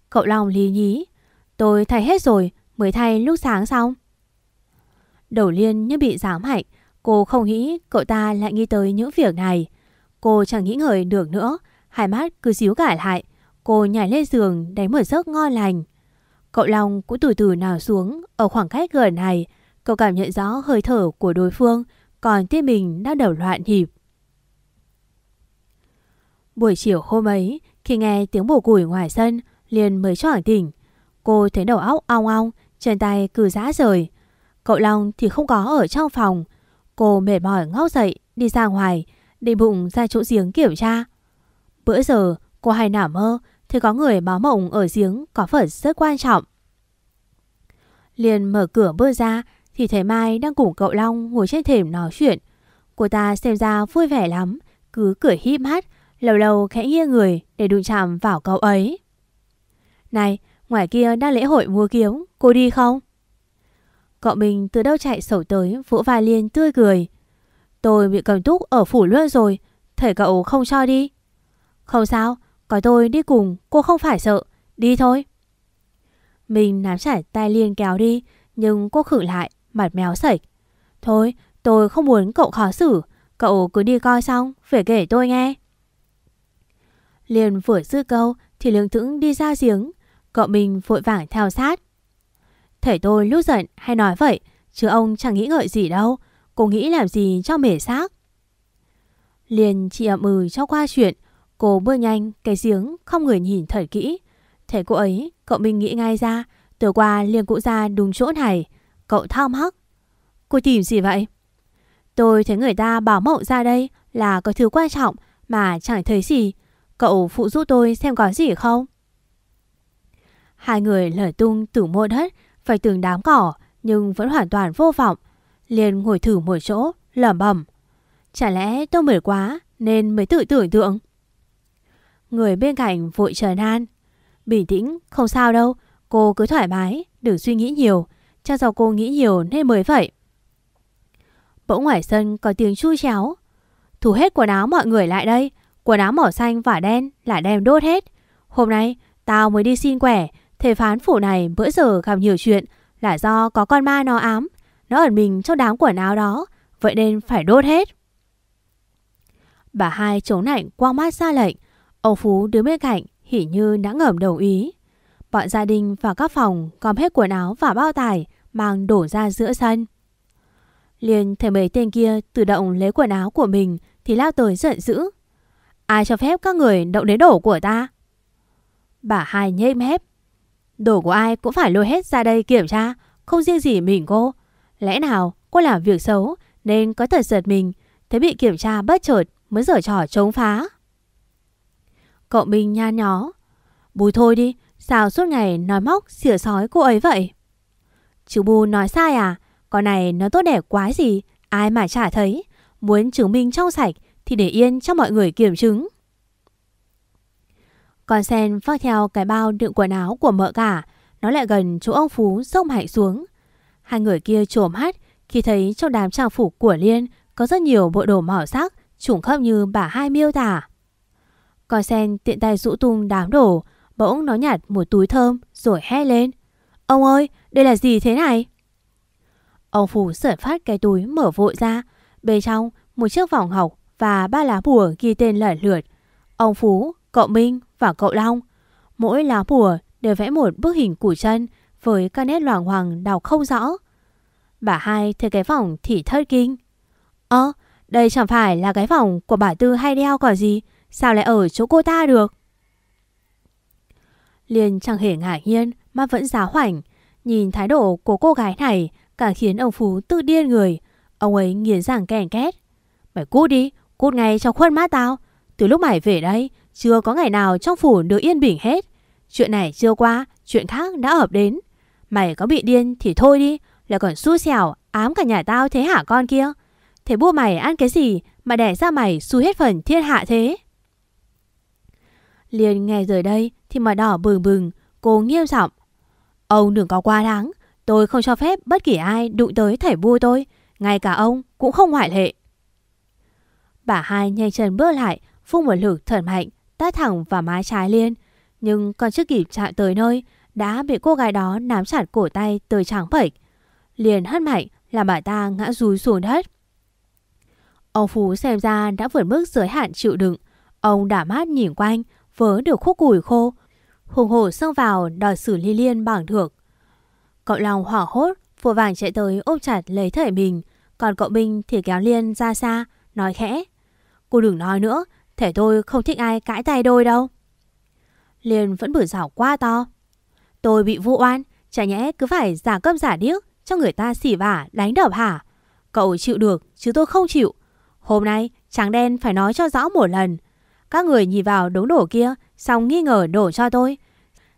Cậu Long lý nhí. Tôi thay hết rồi, mới thay lúc sáng xong. Đầu liên như bị giám hạnh, cô không nghĩ cậu ta lại nghĩ tới những việc này. Cô chẳng nghĩ ngợi được nữa, hai mắt cứ xíu cả lại. Cô nhảy lên giường đánh một giấc ngon lành. Cậu Long cũng từ từ nào xuống ở khoảng cách gần này. Cậu cảm nhận rõ hơi thở của đối phương, còn tim mình đang đầu loạn nhịp. Buổi chiều hôm ấy, khi nghe tiếng bổ củi ngoài sân, liền mới choảng tỉnh. Cô thấy đầu óc ong ong, chân tay cứ rã rời. Cậu Long thì không có ở trong phòng. Cô mệt mỏi ngóc dậy, đi ra ngoài, định bụng ra chỗ giếng kiểm tra. Bữa giờ cô hay nằm mơ thì có người báo mộng ở giếng có phần rất quan trọng. Liền mở cửa bước ra thì thấy Mai đang cùng cậu Long ngồi trên thềm nói chuyện. Cô ta xem ra vui vẻ lắm, cứ cười híp mắt, lâu lâu khẽ nghiêng người để đụng chạm vào cậu ấy. Này, Ngoài kia đang lễ hội mua kiếm Cô đi không Cậu mình từ đâu chạy sổ tới Vỗ vai Liên tươi cười Tôi bị cầm túc ở phủ luôn rồi Thể cậu không cho đi Không sao Có tôi đi cùng Cô không phải sợ Đi thôi Mình nắm chặt tay Liên kéo đi Nhưng cô khử lại Mặt méo sẩy Thôi tôi không muốn cậu khó xử Cậu cứ đi coi xong Về kể tôi nghe Liền vừa dư câu Thì lương thững đi ra giếng Cậu mình vội vàng theo sát thể tôi lúc giận hay nói vậy Chứ ông chẳng nghĩ ngợi gì đâu Cô nghĩ làm gì cho mể xác Liền chị ậm ừ cho qua chuyện Cô bước nhanh cái giếng Không người nhìn thật kỹ thể cô ấy cậu mình nghĩ ngay ra Từ qua liền cụ ra đúng chỗ này Cậu thao mắc Cô tìm gì vậy Tôi thấy người ta bảo mộng ra đây Là có thứ quan trọng Mà chẳng thấy gì Cậu phụ giúp tôi xem có gì không Hai người lở tung từ môn hất, phải từng đám cỏ, nhưng vẫn hoàn toàn vô vọng. Liền ngồi thử một chỗ, lẩm bẩm. Chả lẽ tôi mệt quá nên mới tự tưởng tượng. Người bên cạnh vội trần an. Bình tĩnh, không sao đâu, cô cứ thoải mái, đừng suy nghĩ nhiều. cho do cô nghĩ nhiều nên mới vậy. Bỗng ngoài sân có tiếng chu chéo. Thủ hết quần áo mọi người lại đây. Quần áo màu xanh và đen là đem đốt hết. Hôm nay tao mới đi xin quẻ, thể phán phủ này bữa giờ gặp nhiều chuyện là do có con ma nó ám. Nó ẩn mình trong đám quần áo đó, vậy nên phải đốt hết. Bà hai chống nảnh quang mắt ra lệnh. Ông Phú đứng bên cạnh, hỉ như đã ngẩm đồng ý. Bọn gia đình vào các phòng gom hết quần áo và bao tải mang đổ ra giữa sân. Liền thấy mấy tên kia tự động lấy quần áo của mình thì lao tới giận dữ. Ai cho phép các người động đến đổ của ta? Bà hai nhếch mép. Đồ của ai cũng phải lôi hết ra đây kiểm tra Không riêng gì mình cô Lẽ nào cô làm việc xấu Nên có thời giật mình Thế bị kiểm tra bất chợt mới dở trò chống phá Cậu Minh nha nhó Bùi thôi đi Sao suốt ngày nói móc xỉa sói cô ấy vậy Chú Bù nói sai à Con này nó tốt đẹp quá gì Ai mà chả thấy Muốn chứng minh trong sạch Thì để yên cho mọi người kiểm chứng con sen vác theo cái bao đựng quần áo của mợ cả, nó lại gần chỗ ông Phú sông hại xuống. Hai người kia trồm hát khi thấy trong đám trang phục của Liên có rất nhiều bộ đồ màu sắc, trùng khớp như bà hai miêu tả. Con sen tiện tay rũ tung đám đổ, bỗng nó nhặt một túi thơm rồi hét lên. Ông ơi, đây là gì thế này? Ông Phú sở phát cái túi mở vội ra, bên trong một chiếc vòng học và ba lá bùa ghi tên lẩn lượt. Ông Phú Cậu Minh và cậu Long Mỗi lá bùa đều vẽ một bức hình củ chân Với các nét loàng hoàng đào không rõ Bà hai thấy cái vòng thì thất kinh Ơ đây chẳng phải là cái vòng của bà Tư hay đeo cả gì Sao lại ở chỗ cô ta được Liên chẳng hề ngạc nhiên Mà vẫn giá hoảnh Nhìn thái độ của cô gái này Càng khiến ông Phú tự điên người Ông ấy nghiến răng kèn két Mày cút đi, cút ngay cho khuôn má tao Từ lúc mày về đây chưa có ngày nào trong phủ được yên bình hết. Chuyện này chưa qua, chuyện khác đã hợp đến. Mày có bị điên thì thôi đi, lại còn xui xẻo, ám cả nhà tao thế hả con kia? Thế bố mày ăn cái gì mà đẻ ra mày xui hết phần thiên hạ thế? Liên nghe rồi đây thì mà đỏ bừng bừng, cô nghiêm giọng. Ông đừng có quá đáng, tôi không cho phép bất kỳ ai đụng tới thẻ vua tôi, ngay cả ông cũng không ngoại lệ. Bà hai nhanh chân bước lại, phun một lực thần mạnh đã thẳng vào mái trái Liên. Nhưng còn chưa kịp chạm tới nơi, đã bị cô gái đó nắm chặt cổ tay tới trắng bệch. Liền hất mạnh làm bà ta ngã rúi xuống đất. Ông Phú xem ra đã vượt mức giới hạn chịu đựng. Ông đã mát nhìn quanh, vớ được khúc củi khô. Hùng hổ xông vào đòi xử ly liên bằng được. Cậu lòng hoảng hốt, vội vàng chạy tới ôm chặt lấy thể mình. Còn cậu Minh thì kéo liên ra xa, nói khẽ. Cô đừng nói nữa, Thể tôi không thích ai cãi tay đôi đâu liền vẫn bửi rảo quá to Tôi bị vu oan Chả nhẽ cứ phải giả cơm giả điếc Cho người ta xỉ vả đánh đập hả Cậu chịu được chứ tôi không chịu Hôm nay tráng đen phải nói cho rõ một lần Các người nhìn vào đống đổ kia Xong nghi ngờ đổ cho tôi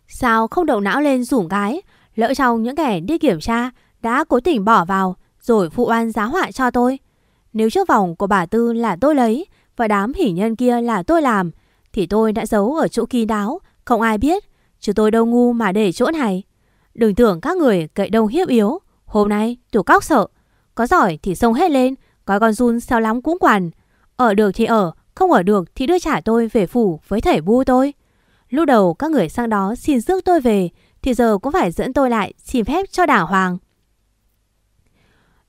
Sao không động não lên rủng cái Lỡ trong những kẻ đi kiểm tra Đã cố tình bỏ vào Rồi phụ oan giá họa cho tôi Nếu trước vòng của bà Tư là tôi lấy và đám hỉ nhân kia là tôi làm, thì tôi đã giấu ở chỗ kín đáo, không ai biết, chứ tôi đâu ngu mà để chỗ này. Đừng tưởng các người cậy đông hiếp yếu, hôm nay tôi cóc sợ, có giỏi thì xông hết lên, có con run sao lắm cũng quằn Ở được thì ở, không ở được thì đưa trả tôi về phủ với thể bu tôi. Lúc đầu các người sang đó xin rước tôi về, thì giờ cũng phải dẫn tôi lại xin phép cho đảo hoàng.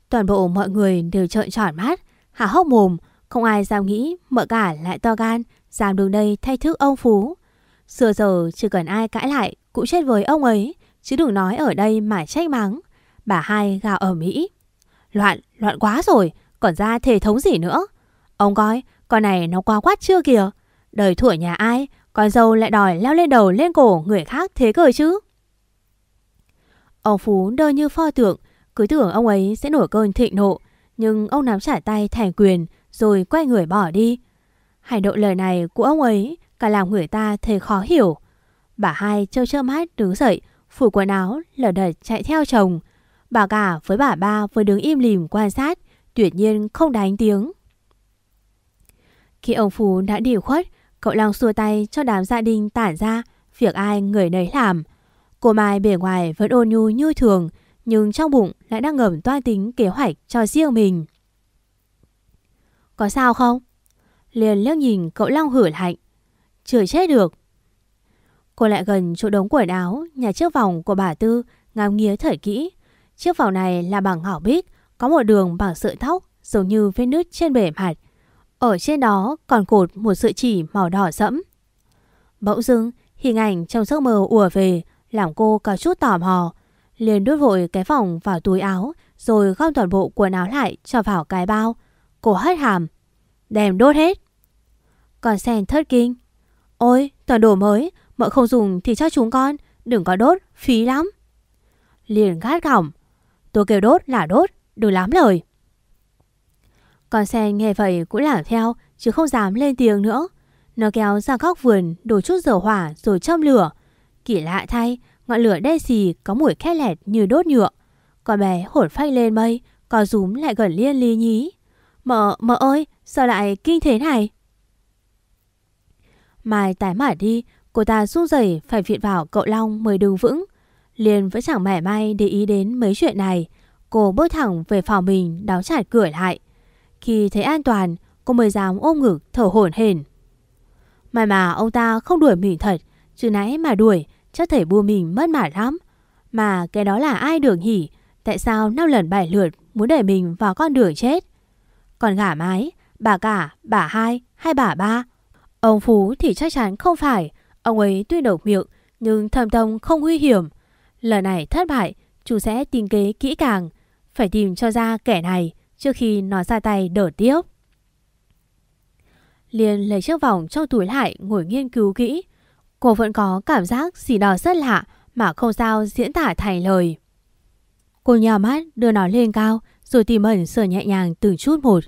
Toàn bộ mọi người đều trợn tròn mắt, hả hốc mồm, không ai dám nghĩ mợ cả lại to gan Dám đường đây thay thức ông Phú Xưa giờ chưa cần ai cãi lại Cũng chết với ông ấy Chứ đừng nói ở đây mà trách mắng Bà hai gào ở Mỹ Loạn, loạn quá rồi Còn ra thể thống gì nữa Ông coi, con này nó quá quát chưa kìa Đời thủa nhà ai Con dâu lại đòi leo lên đầu lên cổ người khác thế cơ chứ Ông Phú đơ như pho tượng Cứ tưởng ông ấy sẽ nổi cơn thịnh nộ Nhưng ông nắm trả tay thành quyền rồi quay người bỏ đi. Hành động lời này của ông ấy cả làm người ta thấy khó hiểu. Bà hai trơ trơ mắt đứng dậy, phủ quần áo, lở đật chạy theo chồng. Bà cả với bà ba vừa đứng im lìm quan sát, tuyệt nhiên không đánh tiếng. Khi ông Phú đã đi khuất, cậu Long xua tay cho đám gia đình tản ra, việc ai người nấy làm. Cô Mai bề ngoài vẫn ôn nhu như thường, nhưng trong bụng lại đang ngầm toan tính kế hoạch cho riêng mình. Có sao không? Liền liếc nhìn cậu Long hử hạnh, Chửi chết được. Cô lại gần chỗ đống quần áo, nhà chiếc vòng của bà Tư ngắm nghía thở kỹ. Chiếc vòng này là bằng hảo bít, có một đường bằng sợi tóc giống như vết nứt trên bề mặt. Ở trên đó còn cột một sợi chỉ màu đỏ sẫm. Bỗng dưng, hình ảnh trong giấc mơ ùa về làm cô có chút tò mò. Liền đút vội cái vòng vào túi áo rồi gom toàn bộ quần áo lại cho vào cái bao. Cô hất hàm Đem đốt hết Còn sen thất kinh Ôi toàn đồ mới Mợ không dùng thì cho chúng con Đừng có đốt phí lắm Liền gắt gỏng Tôi kêu đốt là đốt Đừng lắm lời Còn sen nghe vậy cũng làm theo Chứ không dám lên tiếng nữa Nó kéo ra góc vườn đổ chút dầu hỏa rồi châm lửa Kỳ lạ thay Ngọn lửa đen xì có mùi khét lẹt như đốt nhựa Con bé hổn phanh lên mây Có rúm lại gần liên ly nhí Mợ, mợ ơi, sao lại kinh thế này? Mai tái mả đi, cô ta run rẩy phải viện vào cậu Long mới đứng vững. Liền vẫn chẳng mẻ may để ý đến mấy chuyện này. Cô bước thẳng về phòng mình đóng chặt cửa lại. Khi thấy an toàn, cô mới dám ôm ngực thở hổn hển. May mà ông ta không đuổi mình thật, chứ nãy mà đuổi chắc thể bu mình mất mả lắm. Mà cái đó là ai được hỉ, tại sao năm lần bảy lượt muốn đẩy mình vào con đường chết? Còn gả mái, bà cả, bà hai hay bà ba. Ông Phú thì chắc chắn không phải. Ông ấy tuy độc miệng nhưng thầm tâm không nguy hiểm. Lần này thất bại, chú sẽ tìm kế kỹ càng. Phải tìm cho ra kẻ này trước khi nó ra tay đỡ tiếp. Liên lấy chiếc vòng trong túi lại ngồi nghiên cứu kỹ. Cô vẫn có cảm giác gì đó rất lạ mà không sao diễn tả thành lời. Cô nhỏ mắt đưa nó lên cao rồi tìm ẩn sờ nhẹ nhàng từng chút một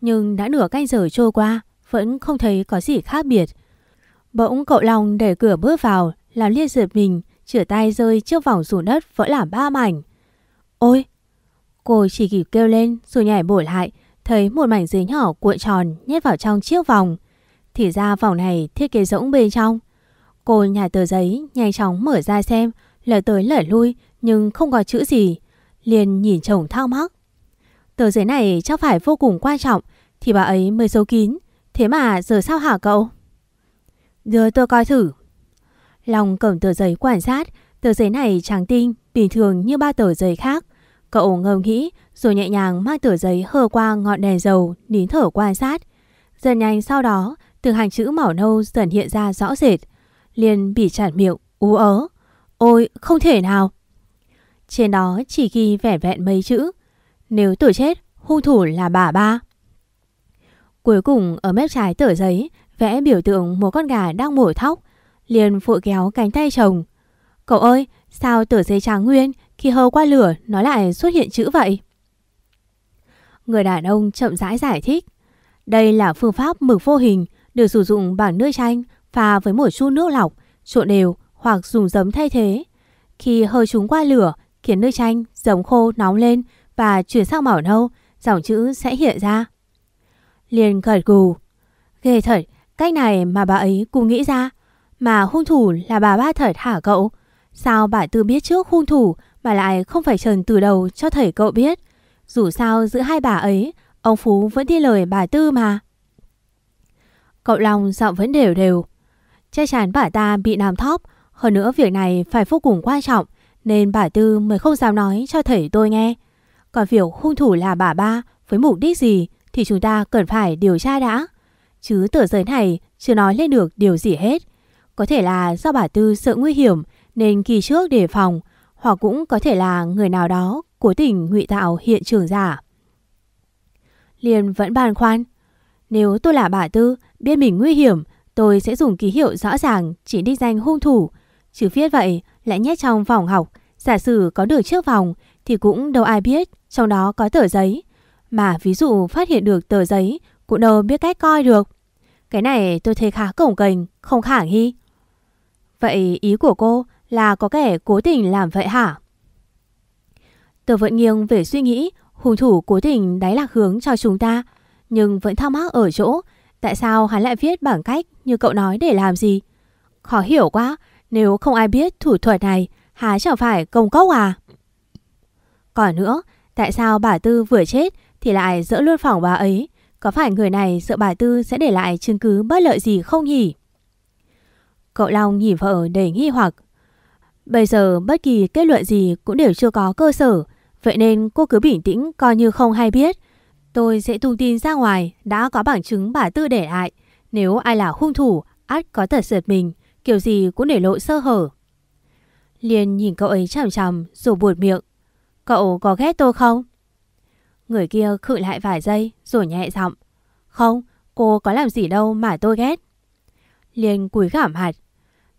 Nhưng đã nửa canh giờ trôi qua Vẫn không thấy có gì khác biệt Bỗng cậu Long để cửa bước vào Làm liên giật mình Chửa tay rơi trước vòng xuống đất vỡ làm ba mảnh Ôi Cô chỉ kịp kêu lên rồi nhảy bổ lại Thấy một mảnh giấy nhỏ cuộn tròn Nhét vào trong chiếc vòng Thì ra vòng này thiết kế rỗng bên trong Cô nhả tờ giấy nhanh chóng mở ra xem Lở tới lở lui Nhưng không có chữ gì liền nhìn chồng thao mắc Tờ giấy này chắc phải vô cùng quan trọng Thì bà ấy mới giấu kín Thế mà giờ sao hả cậu Đưa tôi coi thử Lòng cầm tờ giấy quan sát Tờ giấy này trắng tinh Bình thường như ba tờ giấy khác Cậu ngầm nghĩ rồi nhẹ nhàng mang tờ giấy hơ qua ngọn đèn dầu nín thở quan sát. Dần nhanh sau đó, từng hàng chữ màu nâu dần hiện ra rõ rệt. liền bị chặt miệng, ú ớ. Ôi, không thể nào! Trên đó chỉ ghi vẻ vẹn mấy chữ, nếu tử chết, hung thủ là bà ba. Cuối cùng ở mép trái tờ giấy vẽ biểu tượng một con gà đang mổ thóc, liền vội kéo cánh tay chồng. Cậu ơi, sao tờ giấy trắng nguyên khi hơ qua lửa nó lại xuất hiện chữ vậy? Người đàn ông chậm rãi giải thích. Đây là phương pháp mực vô hình được sử dụng bằng nước chanh pha với một chút nước lọc, trộn đều hoặc dùng giấm thay thế. Khi hơi chúng qua lửa khiến nước chanh, giấm khô nóng lên và chuyển sang màu nâu, dòng chữ sẽ hiện ra. Liền gật gù. Ghê thật, cách này mà bà ấy cũng nghĩ ra. Mà hung thủ là bà ba thật hả cậu? Sao bà tư biết trước hung thủ mà lại không phải trần từ đầu cho thầy cậu biết? Dù sao giữa hai bà ấy, ông Phú vẫn đi lời bà tư mà. Cậu Long giọng vẫn đều đều. che chắn bà ta bị làm thóp, hơn nữa việc này phải vô cùng quan trọng nên bà Tư mới không dám nói cho thầy tôi nghe. Còn việc hung thủ là bà ba với mục đích gì thì chúng ta cần phải điều tra đã. Chứ tờ giấy này chưa nói lên được điều gì hết. Có thể là do bà Tư sợ nguy hiểm nên kỳ trước đề phòng hoặc cũng có thể là người nào đó cố tình ngụy tạo hiện trường giả. Liên vẫn bàn khoan. Nếu tôi là bà Tư, biết mình nguy hiểm, tôi sẽ dùng ký hiệu rõ ràng chỉ đích danh hung thủ. Chứ viết vậy lại nhét trong phòng học, giả sử có được chiếc vòng thì cũng đâu ai biết trong đó có tờ giấy. Mà ví dụ phát hiện được tờ giấy cũng đâu biết cách coi được. Cái này tôi thấy khá cổng kềnh, không khả nghi. Vậy ý của cô là có kẻ cố tình làm vậy hả? Tôi vẫn nghiêng về suy nghĩ hung thủ cố tình đáy lạc hướng cho chúng ta, nhưng vẫn thắc mắc ở chỗ tại sao hắn lại viết bảng cách như cậu nói để làm gì. Khó hiểu quá, nếu không ai biết thủ thuật này, há chẳng phải công cốc à? Còn nữa, tại sao bà Tư vừa chết thì lại dỡ luôn phòng bà ấy? Có phải người này sợ bà Tư sẽ để lại chứng cứ bất lợi gì không nhỉ? Cậu Long nhìn vợ đầy nghi hoặc. Bây giờ bất kỳ kết luận gì cũng đều chưa có cơ sở, vậy nên cô cứ bình tĩnh coi như không hay biết. Tôi sẽ tung tin ra ngoài đã có bằng chứng bà Tư để lại. Nếu ai là hung thủ, át có thật giật mình, kiểu gì cũng để lộ sơ hở. Liên nhìn cậu ấy chằm chằm rồi buột miệng. Cậu có ghét tôi không? Người kia khự lại vài giây rồi nhẹ giọng. Không, cô có làm gì đâu mà tôi ghét. Liền cúi gảm hạt.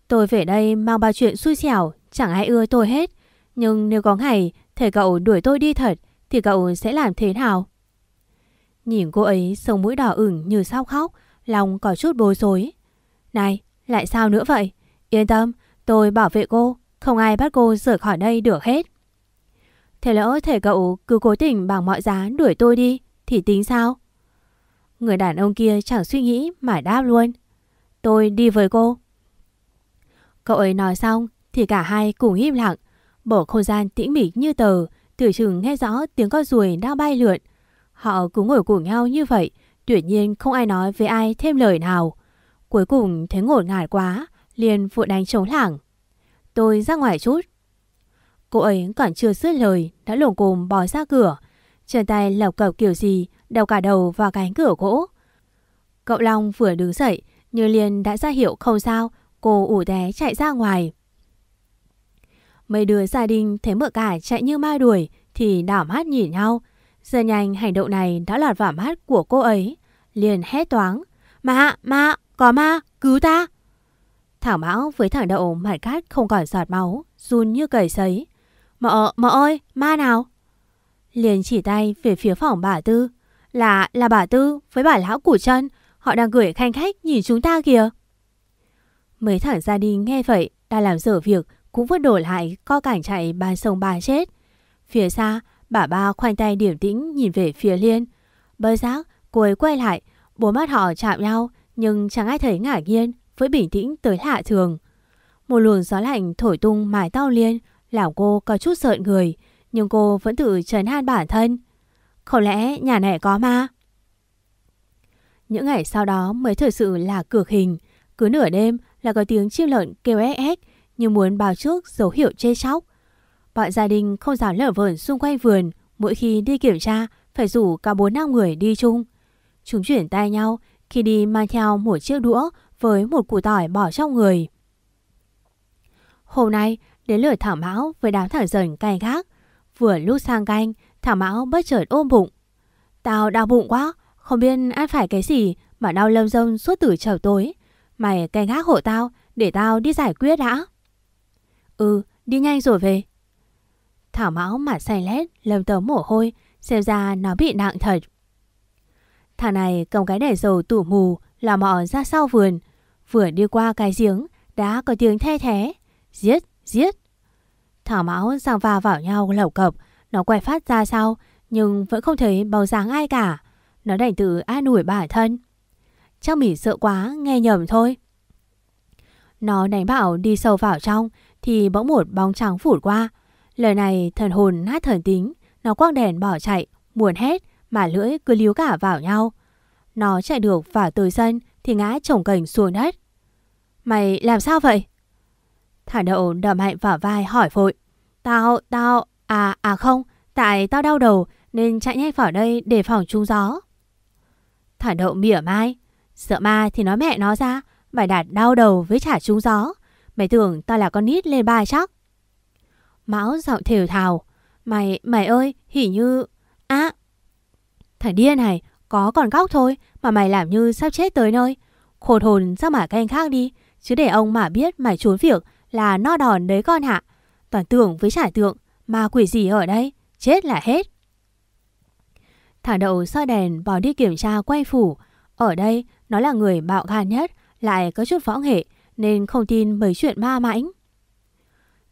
Tôi về đây mang bao chuyện xui xẻo, chẳng ai ưa tôi hết. Nhưng nếu có ngày thể cậu đuổi tôi đi thật, thì cậu sẽ làm thế nào? Nhìn cô ấy sống mũi đỏ ửng như sao khóc, lòng có chút bối rối. Này, lại sao nữa vậy? Yên tâm, tôi bảo vệ cô, không ai bắt cô rời khỏi đây được hết. Thế lỡ thể cậu cứ cố tình bằng mọi giá đuổi tôi đi Thì tính sao Người đàn ông kia chẳng suy nghĩ mà đáp luôn Tôi đi với cô Cậu ấy nói xong Thì cả hai cùng im lặng Bầu không gian tĩnh mịch như tờ Tử chừng nghe rõ tiếng con ruồi đang bay lượn Họ cứ ngồi cùng nhau như vậy Tuy nhiên không ai nói với ai thêm lời nào Cuối cùng thấy ngổn ngạt quá liền vội đánh trống lảng Tôi ra ngoài chút Cô ấy còn chưa dứt lời đã lồm cồm bò ra cửa, chân tay lộc cộc kiểu gì đầu cả đầu vào cánh cửa gỗ. Cậu Long vừa đứng dậy, Như liền đã ra hiệu không sao, cô ủ té chạy ra ngoài. Mấy đứa gia đình thấy mợ cả chạy như ma đuổi thì đảo mắt nhìn nhau. Giờ nhanh hành động này đã lọt vào mắt của cô ấy. Liền hét toáng. Ma, ma, có ma, cứu ta. Thảo Mão với thảo đậu mặt cát không còn giọt máu, run như cầy sấy. Mợ, mợ ơi, ma nào? Liền chỉ tay về phía phòng bà Tư. Là, là bà Tư với bà lão củ chân. Họ đang gửi khanh khách nhìn chúng ta kìa. Mấy thằng gia đình nghe vậy, đang làm dở việc, cũng vứt đổ lại co cảnh chạy bàn sông ba chết. Phía xa, bà ba khoanh tay điểm tĩnh nhìn về phía liên. bơi giác, cô ấy quay lại, bốn mắt họ chạm nhau, nhưng chẳng ai thấy ngạc nhiên với bình tĩnh tới hạ thường. Một luồng gió lạnh thổi tung mái tao liên, Lão cô có chút sợ người, nhưng cô vẫn tự trấn an bản thân. Không lẽ nhà này có ma? Những ngày sau đó mới thực sự là cửa hình. Cứ nửa đêm là có tiếng chim lợn kêu é é, như muốn báo trước dấu hiệu chê chóc. Bọn gia đình không dám lở vởn xung quanh vườn, mỗi khi đi kiểm tra phải rủ cả bốn năm người đi chung. Chúng chuyển tay nhau khi đi mang theo một chiếc đũa với một củ tỏi bỏ trong người. Hôm nay đến lượt Thảo Mão với đám thằng dần cay gác. Vừa lúc sang canh, Thảo Mão bất chợt ôm bụng. Tao đau bụng quá, không biết ăn phải cái gì mà đau lâm rông suốt từ chiều tối. Mày cay gác hộ tao, để tao đi giải quyết đã. Ừ, đi nhanh rồi về. Thảo Mão mặt xanh lét, lâm tớ mồ hôi, xem ra nó bị nặng thật. Thằng này cầm cái đẻ dầu tủ mù, là mọ ra sau vườn. Vừa đi qua cái giếng, đã có tiếng the thế. Giết, Giết! Thảo máu sang va vào nhau lẩu cập, nó quay phát ra sau, nhưng vẫn không thấy bóng dáng ai cả. Nó đành tự an ủi bản thân. Chắc mỉ sợ quá, nghe nhầm thôi. Nó đánh bảo đi sâu vào trong, thì bỗng một bóng trắng phủ qua. Lời này thần hồn nát thần tính, nó quăng đèn bỏ chạy, buồn hết mà lưỡi cứ líu cả vào nhau. Nó chạy được vào tới sân thì ngã chồng cảnh xuống đất. Mày làm sao vậy? Thả đậu đầm hạnh vào vai hỏi vội. Tao, tao, à, à không, tại tao đau đầu nên chạy nhanh vào đây để phòng trung gió. Thả đậu mỉa mai. Sợ ma thì nói mẹ nó ra, mày đạt đau đầu với trả trung gió. Mày tưởng tao là con nít lên bài chắc. Mão giọng thều thào. Mày, mày ơi, hỉ như... Á! À. Thằng điên này, có còn góc thôi mà mày làm như sắp chết tới nơi. Khổ hồn ra mà các anh khác đi, chứ để ông mà biết mày trốn việc là no đòn đấy con hạ. Toàn tưởng với trải tượng, mà quỷ gì ở đây, chết là hết. Thả đậu soi đèn bỏ đi kiểm tra quay phủ. Ở đây, nó là người bạo gan nhất, lại có chút võ nghệ, nên không tin mấy chuyện ma mãnh.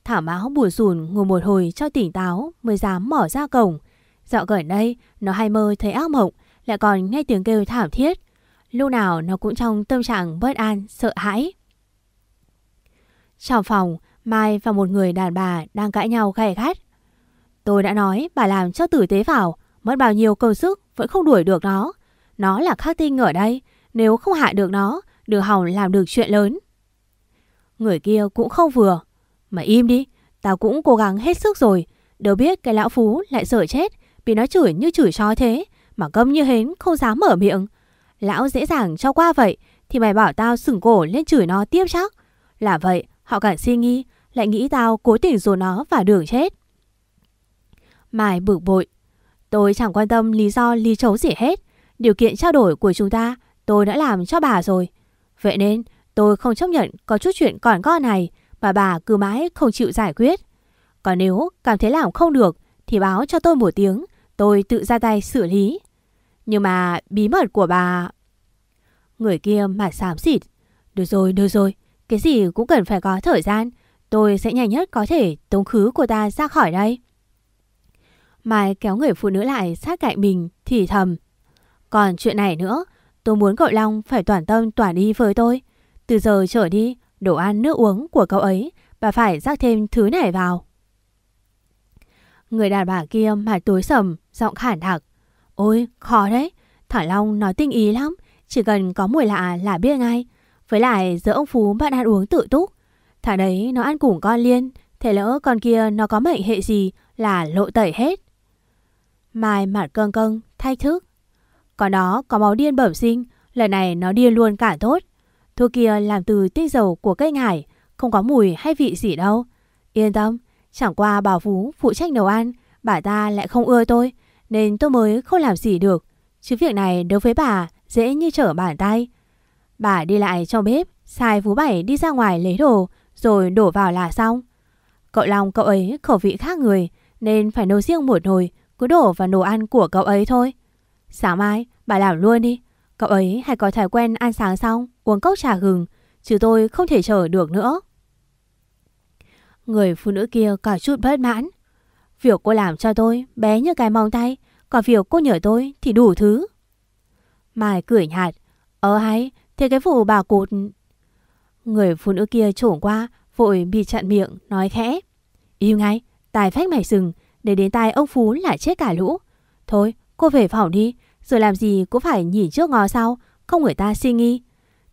Thả máu bùa rùn ngồi một hồi cho tỉnh táo mới dám mở ra cổng. Dạo gần đây, nó hay mơ thấy ác mộng, lại còn nghe tiếng kêu thảm thiết. Lúc nào nó cũng trong tâm trạng bất an, sợ hãi. Trong phòng, Mai và một người đàn bà đang cãi nhau gay gắt. Tôi đã nói bà làm cho tử tế vào, mất bao nhiêu công sức vẫn không đuổi được nó. Nó là khắc tinh ở đây, nếu không hại được nó, đường hỏng làm được chuyện lớn. Người kia cũng không vừa. Mà im đi, tao cũng cố gắng hết sức rồi. đâu biết cái lão phú lại sợ chết, vì nó chửi như chửi chó thế, mà câm như hến không dám mở miệng. Lão dễ dàng cho qua vậy, thì mày bảo tao sừng cổ lên chửi nó tiếp chắc. Là vậy, Họ càng suy nghĩ, lại nghĩ tao cố tình dồn nó vào đường chết. Mai bực bội. Tôi chẳng quan tâm lý do lý chấu gì hết. Điều kiện trao đổi của chúng ta tôi đã làm cho bà rồi. Vậy nên tôi không chấp nhận có chút chuyện còn con này mà bà cứ mãi không chịu giải quyết. Còn nếu cảm thấy làm không được thì báo cho tôi một tiếng, tôi tự ra tay xử lý. Nhưng mà bí mật của bà... Người kia mà xám xịt. Được rồi, được rồi, cái gì cũng cần phải có thời gian Tôi sẽ nhanh nhất có thể tống khứ cô ta ra khỏi đây Mai kéo người phụ nữ lại sát cạnh mình thì thầm Còn chuyện này nữa Tôi muốn cậu Long phải toàn tâm toàn đi với tôi Từ giờ trở đi Đồ ăn nước uống của cậu ấy Bà phải rắc thêm thứ này vào Người đàn bà kia mặt tối sầm Giọng khản đặc Ôi khó đấy Thả Long nói tinh ý lắm Chỉ cần có mùi lạ là biết ngay với lại giữa ông Phú bạn ăn uống tự túc. Thả đấy nó ăn cùng con Liên, thế lỡ con kia nó có mệnh hệ gì là lộ tẩy hết. Mai mặt cơn cơn thay thức. Còn nó có máu điên bẩm sinh, lần này nó điên luôn cả tốt. Thuốc kia làm từ tinh dầu của cây ngải, không có mùi hay vị gì đâu. Yên tâm, chẳng qua bảo Phú phụ trách nấu ăn, bà ta lại không ưa tôi, nên tôi mới không làm gì được. Chứ việc này đối với bà dễ như trở bàn tay. Bà đi lại trong bếp, sai Phú Bảy đi ra ngoài lấy đồ, rồi đổ vào là xong. Cậu Long cậu ấy khẩu vị khác người, nên phải nấu riêng một nồi, cứ đổ vào đồ ăn của cậu ấy thôi. Sáng mai, bà làm luôn đi. Cậu ấy hay có thói quen ăn sáng xong, uống cốc trà gừng, chứ tôi không thể chờ được nữa. Người phụ nữ kia có chút bất mãn. Việc cô làm cho tôi bé như cái mong tay, còn việc cô nhờ tôi thì đủ thứ. Mai cười nhạt. Ờ hay, Thế cái vụ bà cột... Người phụ nữ kia trổn qua, vội bị chặn miệng, nói khẽ. yêu ngay, tài phách mày sừng, để đến tai ông Phú lại chết cả lũ. Thôi, cô về phòng đi, rồi làm gì cũng phải nhìn trước ngó sau, không người ta suy nghi.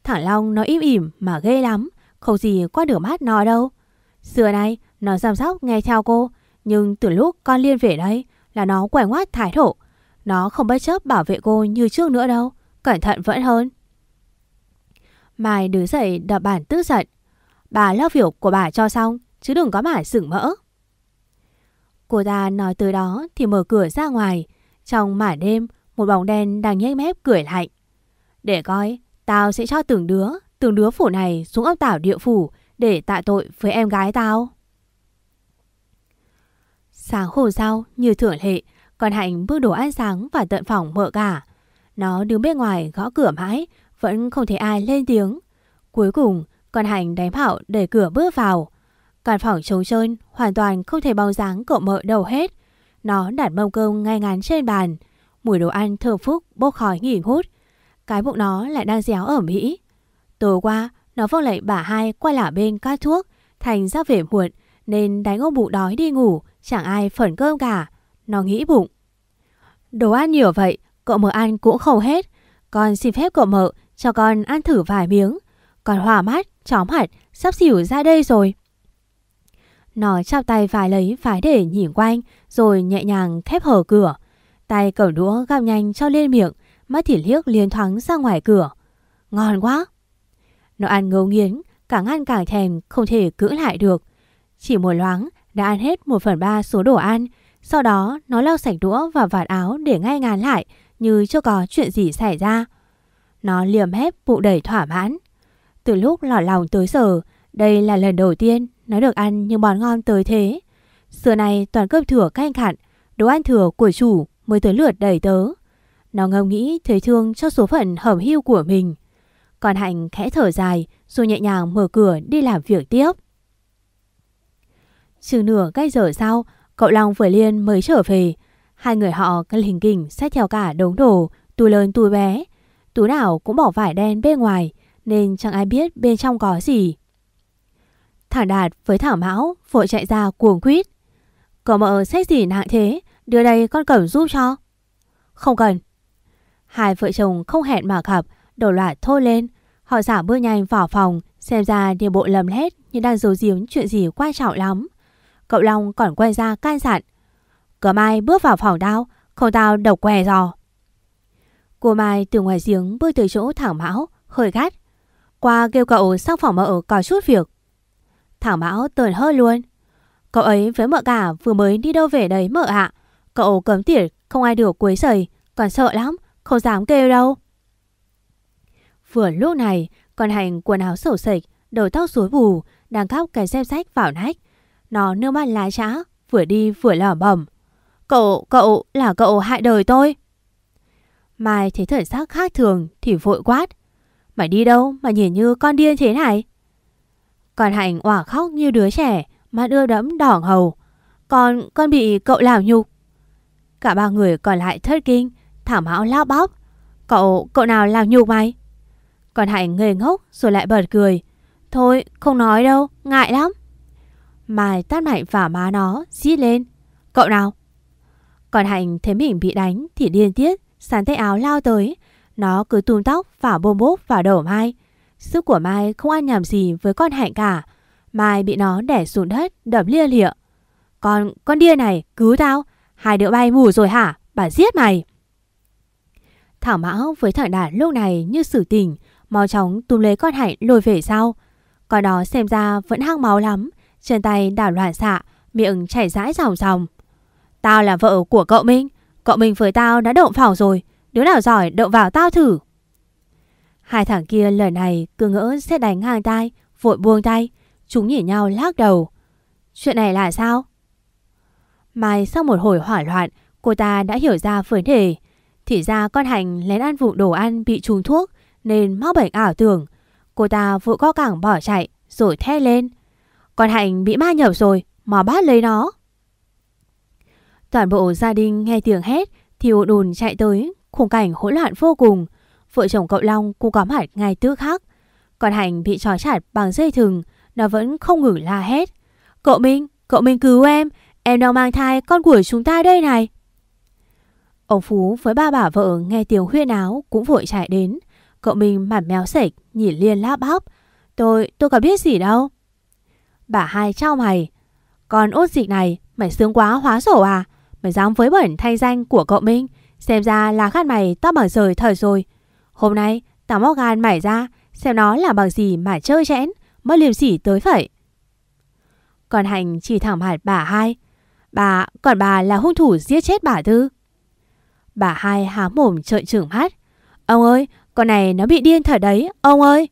Thẳng Long nó im ỉm mà ghê lắm, không gì qua đường mắt nó đâu. Xưa nay, nó giam sóc nghe theo cô, nhưng từ lúc con Liên về đây là nó quẻ ngoát thái thổ. Nó không bất chấp bảo vệ cô như trước nữa đâu, cẩn thận vẫn hơn. Mai đứng dậy đập bản tức giận. Bà lo việc của bà cho xong, chứ đừng có mà sửng mỡ. Cô ta nói tới đó thì mở cửa ra ngoài. Trong mả đêm, một bóng đen đang nhếch mép cười lạnh. Để coi, tao sẽ cho từng đứa, từng đứa phủ này xuống ốc tảo địa phủ để tạ tội với em gái tao. Sáng hôm sau, như thưởng lệ, còn Hạnh bước đồ ăn sáng và tận phòng mở cả. Nó đứng bên ngoài gõ cửa mãi vẫn không thấy ai lên tiếng. Cuối cùng, con Hành đánh Hạo để cửa bước vào. Căn phòng trống trơn, hoàn toàn không thể bao dáng cậu mợ đâu hết. Nó đặt mông cơm ngay ngắn trên bàn. Mùi đồ ăn thơm phúc bốc khói nghỉ hút. Cái bụng nó lại đang déo ở Mỹ. Tối qua, nó vâng lệnh bà hai quay lại bên cát thuốc, thành ra về muộn nên đánh ông bụng đói đi ngủ, chẳng ai phần cơm cả. Nó nghĩ bụng. Đồ ăn nhiều vậy, cậu mợ ăn cũng không hết. Con xin phép cậu mợ cho con ăn thử vài miếng. Con hòa mắt, chóng hẳn, sắp xỉu ra đây rồi. Nó chắp tay vài lấy phải để nhìn quanh, rồi nhẹ nhàng khép hở cửa. Tay cẩu đũa găm nhanh cho lên miệng, mắt thì liếc liên thoáng ra ngoài cửa. Ngon quá! Nó ăn ngấu nghiến, càng ăn càng thèm, không thể cưỡng lại được. Chỉ một loáng, đã ăn hết một phần ba số đồ ăn. Sau đó, nó lau sạch đũa và vạt áo để ngay ngàn lại, như chưa có chuyện gì xảy ra. Nó liềm hép bụ đầy thỏa mãn. Từ lúc lỏ lòng tới giờ, đây là lần đầu tiên nó được ăn những món ngon tới thế. Xưa này toàn cơm thừa canh anh đồ ăn thừa của chủ mới tới lượt đầy tớ. Nó ngâm nghĩ thấy thương cho số phận hẩm hưu của mình. Còn Hạnh khẽ thở dài rồi nhẹ nhàng mở cửa đi làm việc tiếp. Chừng nửa cách giờ sau, cậu Long với Liên mới trở về. Hai người họ cứ hình kình xách theo cả đống đồ, túi lớn túi bé túi nào cũng bỏ vải đen bên ngoài nên chẳng ai biết bên trong có gì. Thả Đạt với Thảo Mão vội chạy ra cuồng quýt. Cậu mợ sách gì nặng thế, đưa đây con cẩm giúp cho. Không cần. Hai vợ chồng không hẹn mà gặp, đổ loạt thôi lên. Họ giả bước nhanh vào phòng, xem ra điều bộ lầm hết nhưng đang giấu giếm chuyện gì quan trọng lắm. Cậu Long còn quay ra can dặn. Cờ mai bước vào phòng tao, không tao độc què giò. Cô Mai từ ngoài giếng bước tới chỗ Thảo Mão, hơi gắt. Qua kêu cậu sang phòng mợ có chút việc. Thảo Mão tờn hơi luôn. Cậu ấy với mợ cả vừa mới đi đâu về đấy mợ ạ. Cậu cấm tiệt, không ai được quấy rầy, còn sợ lắm, không dám kêu đâu. Vừa lúc này, con hành quần áo sổ sịch, đầu tóc rối bù, đang khóc cái xem sách vào nách. Nó nương mắt lá trá, vừa đi vừa lỏ bẩm. Cậu, cậu, là cậu hại đời tôi. Mai thấy thời sắc khác thường thì vội quát. Mày đi đâu mà nhìn như con điên thế này? Còn Hạnh òa khóc như đứa trẻ, mà đưa đẫm đỏ hầu. Còn con bị cậu làm nhục. Cả ba người còn lại thất kinh, thảm hão lao bóp. Cậu, cậu nào làm nhục mày? Còn Hạnh ngây ngốc rồi lại bật cười. Thôi, không nói đâu, ngại lắm. Mai tát mạnh vào má nó, xít lên. Cậu nào? Còn Hạnh thấy mình bị đánh thì điên tiết, Sán tay áo lao tới, nó cứ tùm tóc và bôm bốp vào đầu Mai. Sức của Mai không ăn nhầm gì với con Hạnh cả. Mai bị nó đẻ xuống đất, đập lia lịa. Con, con đia này, cứu tao. Hai đứa bay mù rồi hả? Bà giết mày. Thảo Mão với thằng Đạt lúc này như xử tình, mau chóng túm lấy con Hạnh lôi về sau. Con đó xem ra vẫn hăng máu lắm, chân tay đảo loạn xạ, miệng chảy rãi ròng ròng. Tao là vợ của cậu Minh, Cậu mình với tao đã động vào rồi Đứa nào giỏi động vào tao thử Hai thằng kia lời này cứ ngỡ sẽ đánh hàng tay Vội buông tay Chúng nhìn nhau lắc đầu Chuyện này là sao Mai sau một hồi hỏa loạn Cô ta đã hiểu ra vấn đề Thì ra con hành lén ăn vụng đồ ăn bị trúng thuốc Nên mắc bệnh ảo tưởng Cô ta vội co cẳng bỏ chạy Rồi thét lên Con hành bị ma nhập rồi Mà bắt lấy nó Toàn bộ gia đình nghe tiếng hét thì ồn ồn chạy tới, khung cảnh hỗn loạn vô cùng. Vợ chồng cậu Long cũng có mặt ngay tức khắc. Còn Hạnh bị trói chặt bằng dây thừng, nó vẫn không ngừng la hét. Cậu Minh, cậu Minh cứu em, em đang mang thai con của chúng ta đây này. Ông Phú với ba bà vợ nghe tiếng huyên áo cũng vội chạy đến. Cậu Minh mặt méo sệch, nhìn liên láp bắp. Tôi, tôi có biết gì đâu. Bà hai trao mày. Con ốt dịch này, mày sướng quá hóa sổ à? Mày dám với bẩn thay danh của cậu Minh Xem ra là khát mày tao bỏ rời thời rồi Hôm nay tao móc gan mày ra Xem nó là bằng gì mà chơi chẽn Mất liềm sỉ tới vậy Còn Hành chỉ thẳng mặt bà hai Bà Còn bà là hung thủ giết chết bà Thư Bà hai há mồm trợn trưởng hát, Ông ơi Con này nó bị điên thật đấy Ông ơi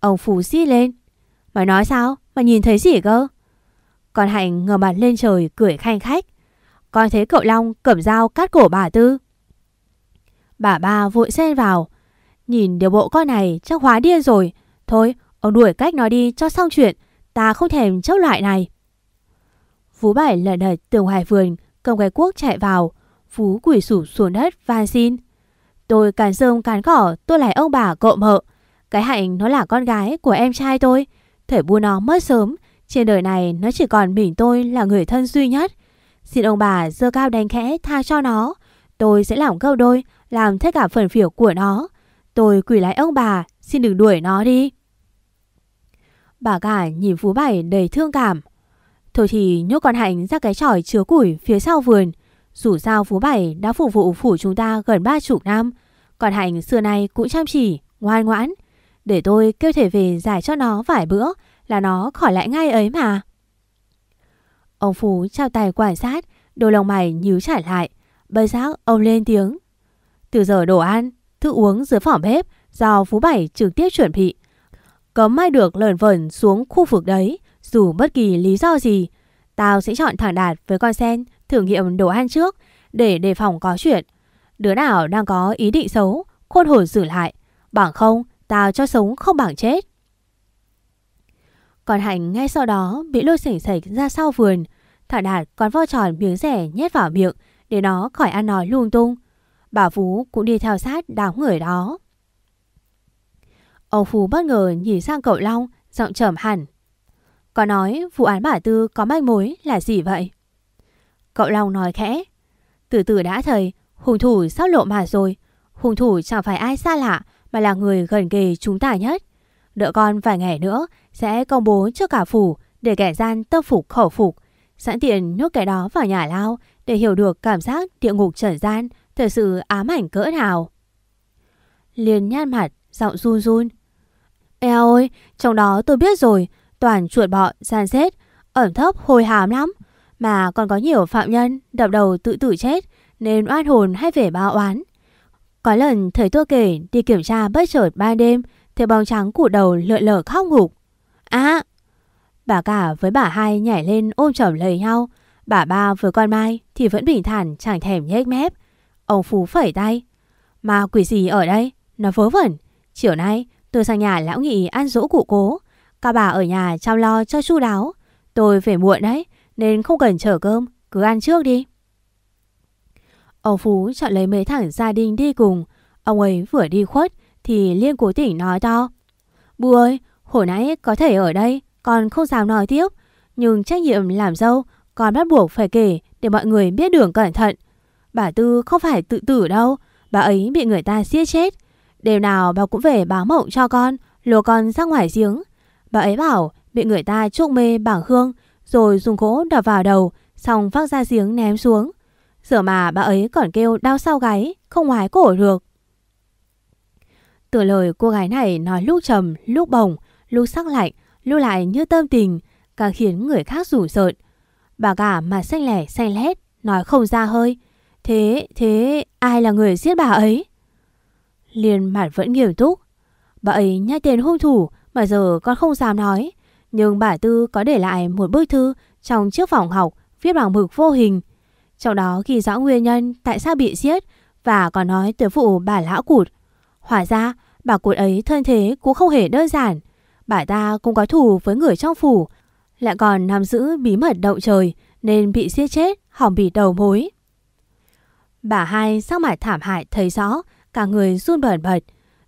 Ông phú xít lên Mày nói sao Mày nhìn thấy gì cơ Còn Hạnh ngờ mặt lên trời cười khanh khách Coi thấy cậu Long cầm dao cắt cổ bà Tư Bà ba vội xen vào Nhìn điều bộ con này chắc hóa điên rồi Thôi ông đuổi cách nó đi cho xong chuyện Ta không thèm chốc loại này Phú Bảy lật đật tường hoài vườn Cầm cái cuốc chạy vào Phú quỷ sủ xuống đất và xin Tôi càn sơm càn cỏ Tôi lại ông bà cộm mợ Cái hạnh nó là con gái của em trai tôi Thể bu nó mất sớm Trên đời này nó chỉ còn mình tôi là người thân duy nhất Xin ông bà dơ cao đánh khẽ tha cho nó. Tôi sẽ làm câu đôi, làm tất cả phần phiểu của nó. Tôi quỷ lại ông bà, xin đừng đuổi nó đi. Bà cả nhìn Phú Bảy đầy thương cảm. Thôi thì nhốt con Hạnh ra cái chòi chứa củi phía sau vườn. Dù sao Phú Bảy đã phục vụ phủ chúng ta gần ba chục năm. Còn Hạnh xưa nay cũng chăm chỉ, ngoan ngoãn. Để tôi kêu thể về giải cho nó vài bữa là nó khỏi lại ngay ấy mà. Ông Phú trao tay quan sát, đôi lòng mày nhíu chảy lại. Bây giác ông lên tiếng. Từ giờ đồ ăn, thức uống dưới phòng bếp do Phú Bảy trực tiếp chuẩn bị. Cấm mai được lờn vẩn xuống khu vực đấy dù bất kỳ lý do gì. Tao sẽ chọn thẳng đạt với con sen thử nghiệm đồ ăn trước để đề phòng có chuyện. Đứa nào đang có ý định xấu, khôn hồn giữ lại. Bằng không, tao cho sống không bằng chết. Còn Hạnh ngay sau đó bị lôi sỉnh sạch ra sau vườn. Thả Đạt còn vo tròn miếng rẻ nhét vào miệng để nó khỏi ăn nói lung tung. Bà Phú cũng đi theo sát đám người đó. Ông Phú bất ngờ nhìn sang cậu Long, giọng trầm hẳn. Có nói vụ án bà Tư có manh mối là gì vậy? Cậu Long nói khẽ. Từ từ đã thầy, hung thủ sắp lộ mà rồi. Hung thủ chẳng phải ai xa lạ mà là người gần kề chúng ta nhất. Đợi con vài ngày nữa sẽ công bố cho cả phủ để kẻ gian tâm phục khẩu phục, sẵn tiện nhốt kẻ đó vào nhà lao để hiểu được cảm giác địa ngục trần gian thật sự ám ảnh cỡ nào. Liền nhăn mặt, giọng run run. Eo ơi, trong đó tôi biết rồi, toàn chuột bọ, gian xết, ẩm thấp hồi hàm lắm. Mà còn có nhiều phạm nhân đập đầu tự tử chết nên oan hồn hay về báo oán. Có lần thầy tôi kể đi kiểm tra bất chợt ba đêm thì bóng trắng cụ đầu lượn lở khóc ngục. À! Bà cả với bà hai nhảy lên ôm chầm lấy nhau. Bà ba với con Mai thì vẫn bình thản chẳng thèm nhếch mép. Ông Phú phẩy tay. Mà quỷ gì ở đây? Nó vớ vẩn. Chiều nay tôi sang nhà lão nghị ăn dỗ cụ cố. Các bà ở nhà chăm lo cho chu đáo. Tôi về muộn đấy nên không cần chờ cơm. Cứ ăn trước đi. Ông Phú chọn lấy mấy thằng gia đình đi cùng. Ông ấy vừa đi khuất thì Liên cố tỉnh nói to. Bù ơi, Hồi nãy có thể ở đây Con không dám nói tiếp Nhưng trách nhiệm làm dâu Con bắt buộc phải kể để mọi người biết đường cẩn thận Bà Tư không phải tự tử đâu Bà ấy bị người ta giết chết Đêm nào bà cũng về báo mộng cho con Lùa con ra ngoài giếng Bà ấy bảo bị người ta chuốc mê bảng hương Rồi dùng gỗ đập vào đầu Xong vác ra giếng ném xuống Giờ mà bà ấy còn kêu đau sau gáy Không ngoái cổ được từ lời cô gái này nói lúc trầm lúc bồng lưu sắc lạnh, lưu lại như tâm tình, càng khiến người khác rủ rợn. Bà cả mà xanh lẻ xanh lét, nói không ra hơi. Thế, thế, ai là người giết bà ấy? Liên mặt vẫn nghiêm túc. Bà ấy nhai tên hung thủ mà giờ con không dám nói. Nhưng bà Tư có để lại một bức thư trong chiếc phòng học viết bằng mực vô hình. Trong đó ghi rõ nguyên nhân tại sao bị giết và còn nói tới vụ bà lão cụt. Hóa ra, bà cụt ấy thân thế cũng không hề đơn giản bà ta cũng có thù với người trong phủ, lại còn nắm giữ bí mật đậu trời nên bị giết chết, hỏng bị đầu mối. Bà hai sắc mặt thảm hại thấy rõ, cả người run bẩn bật.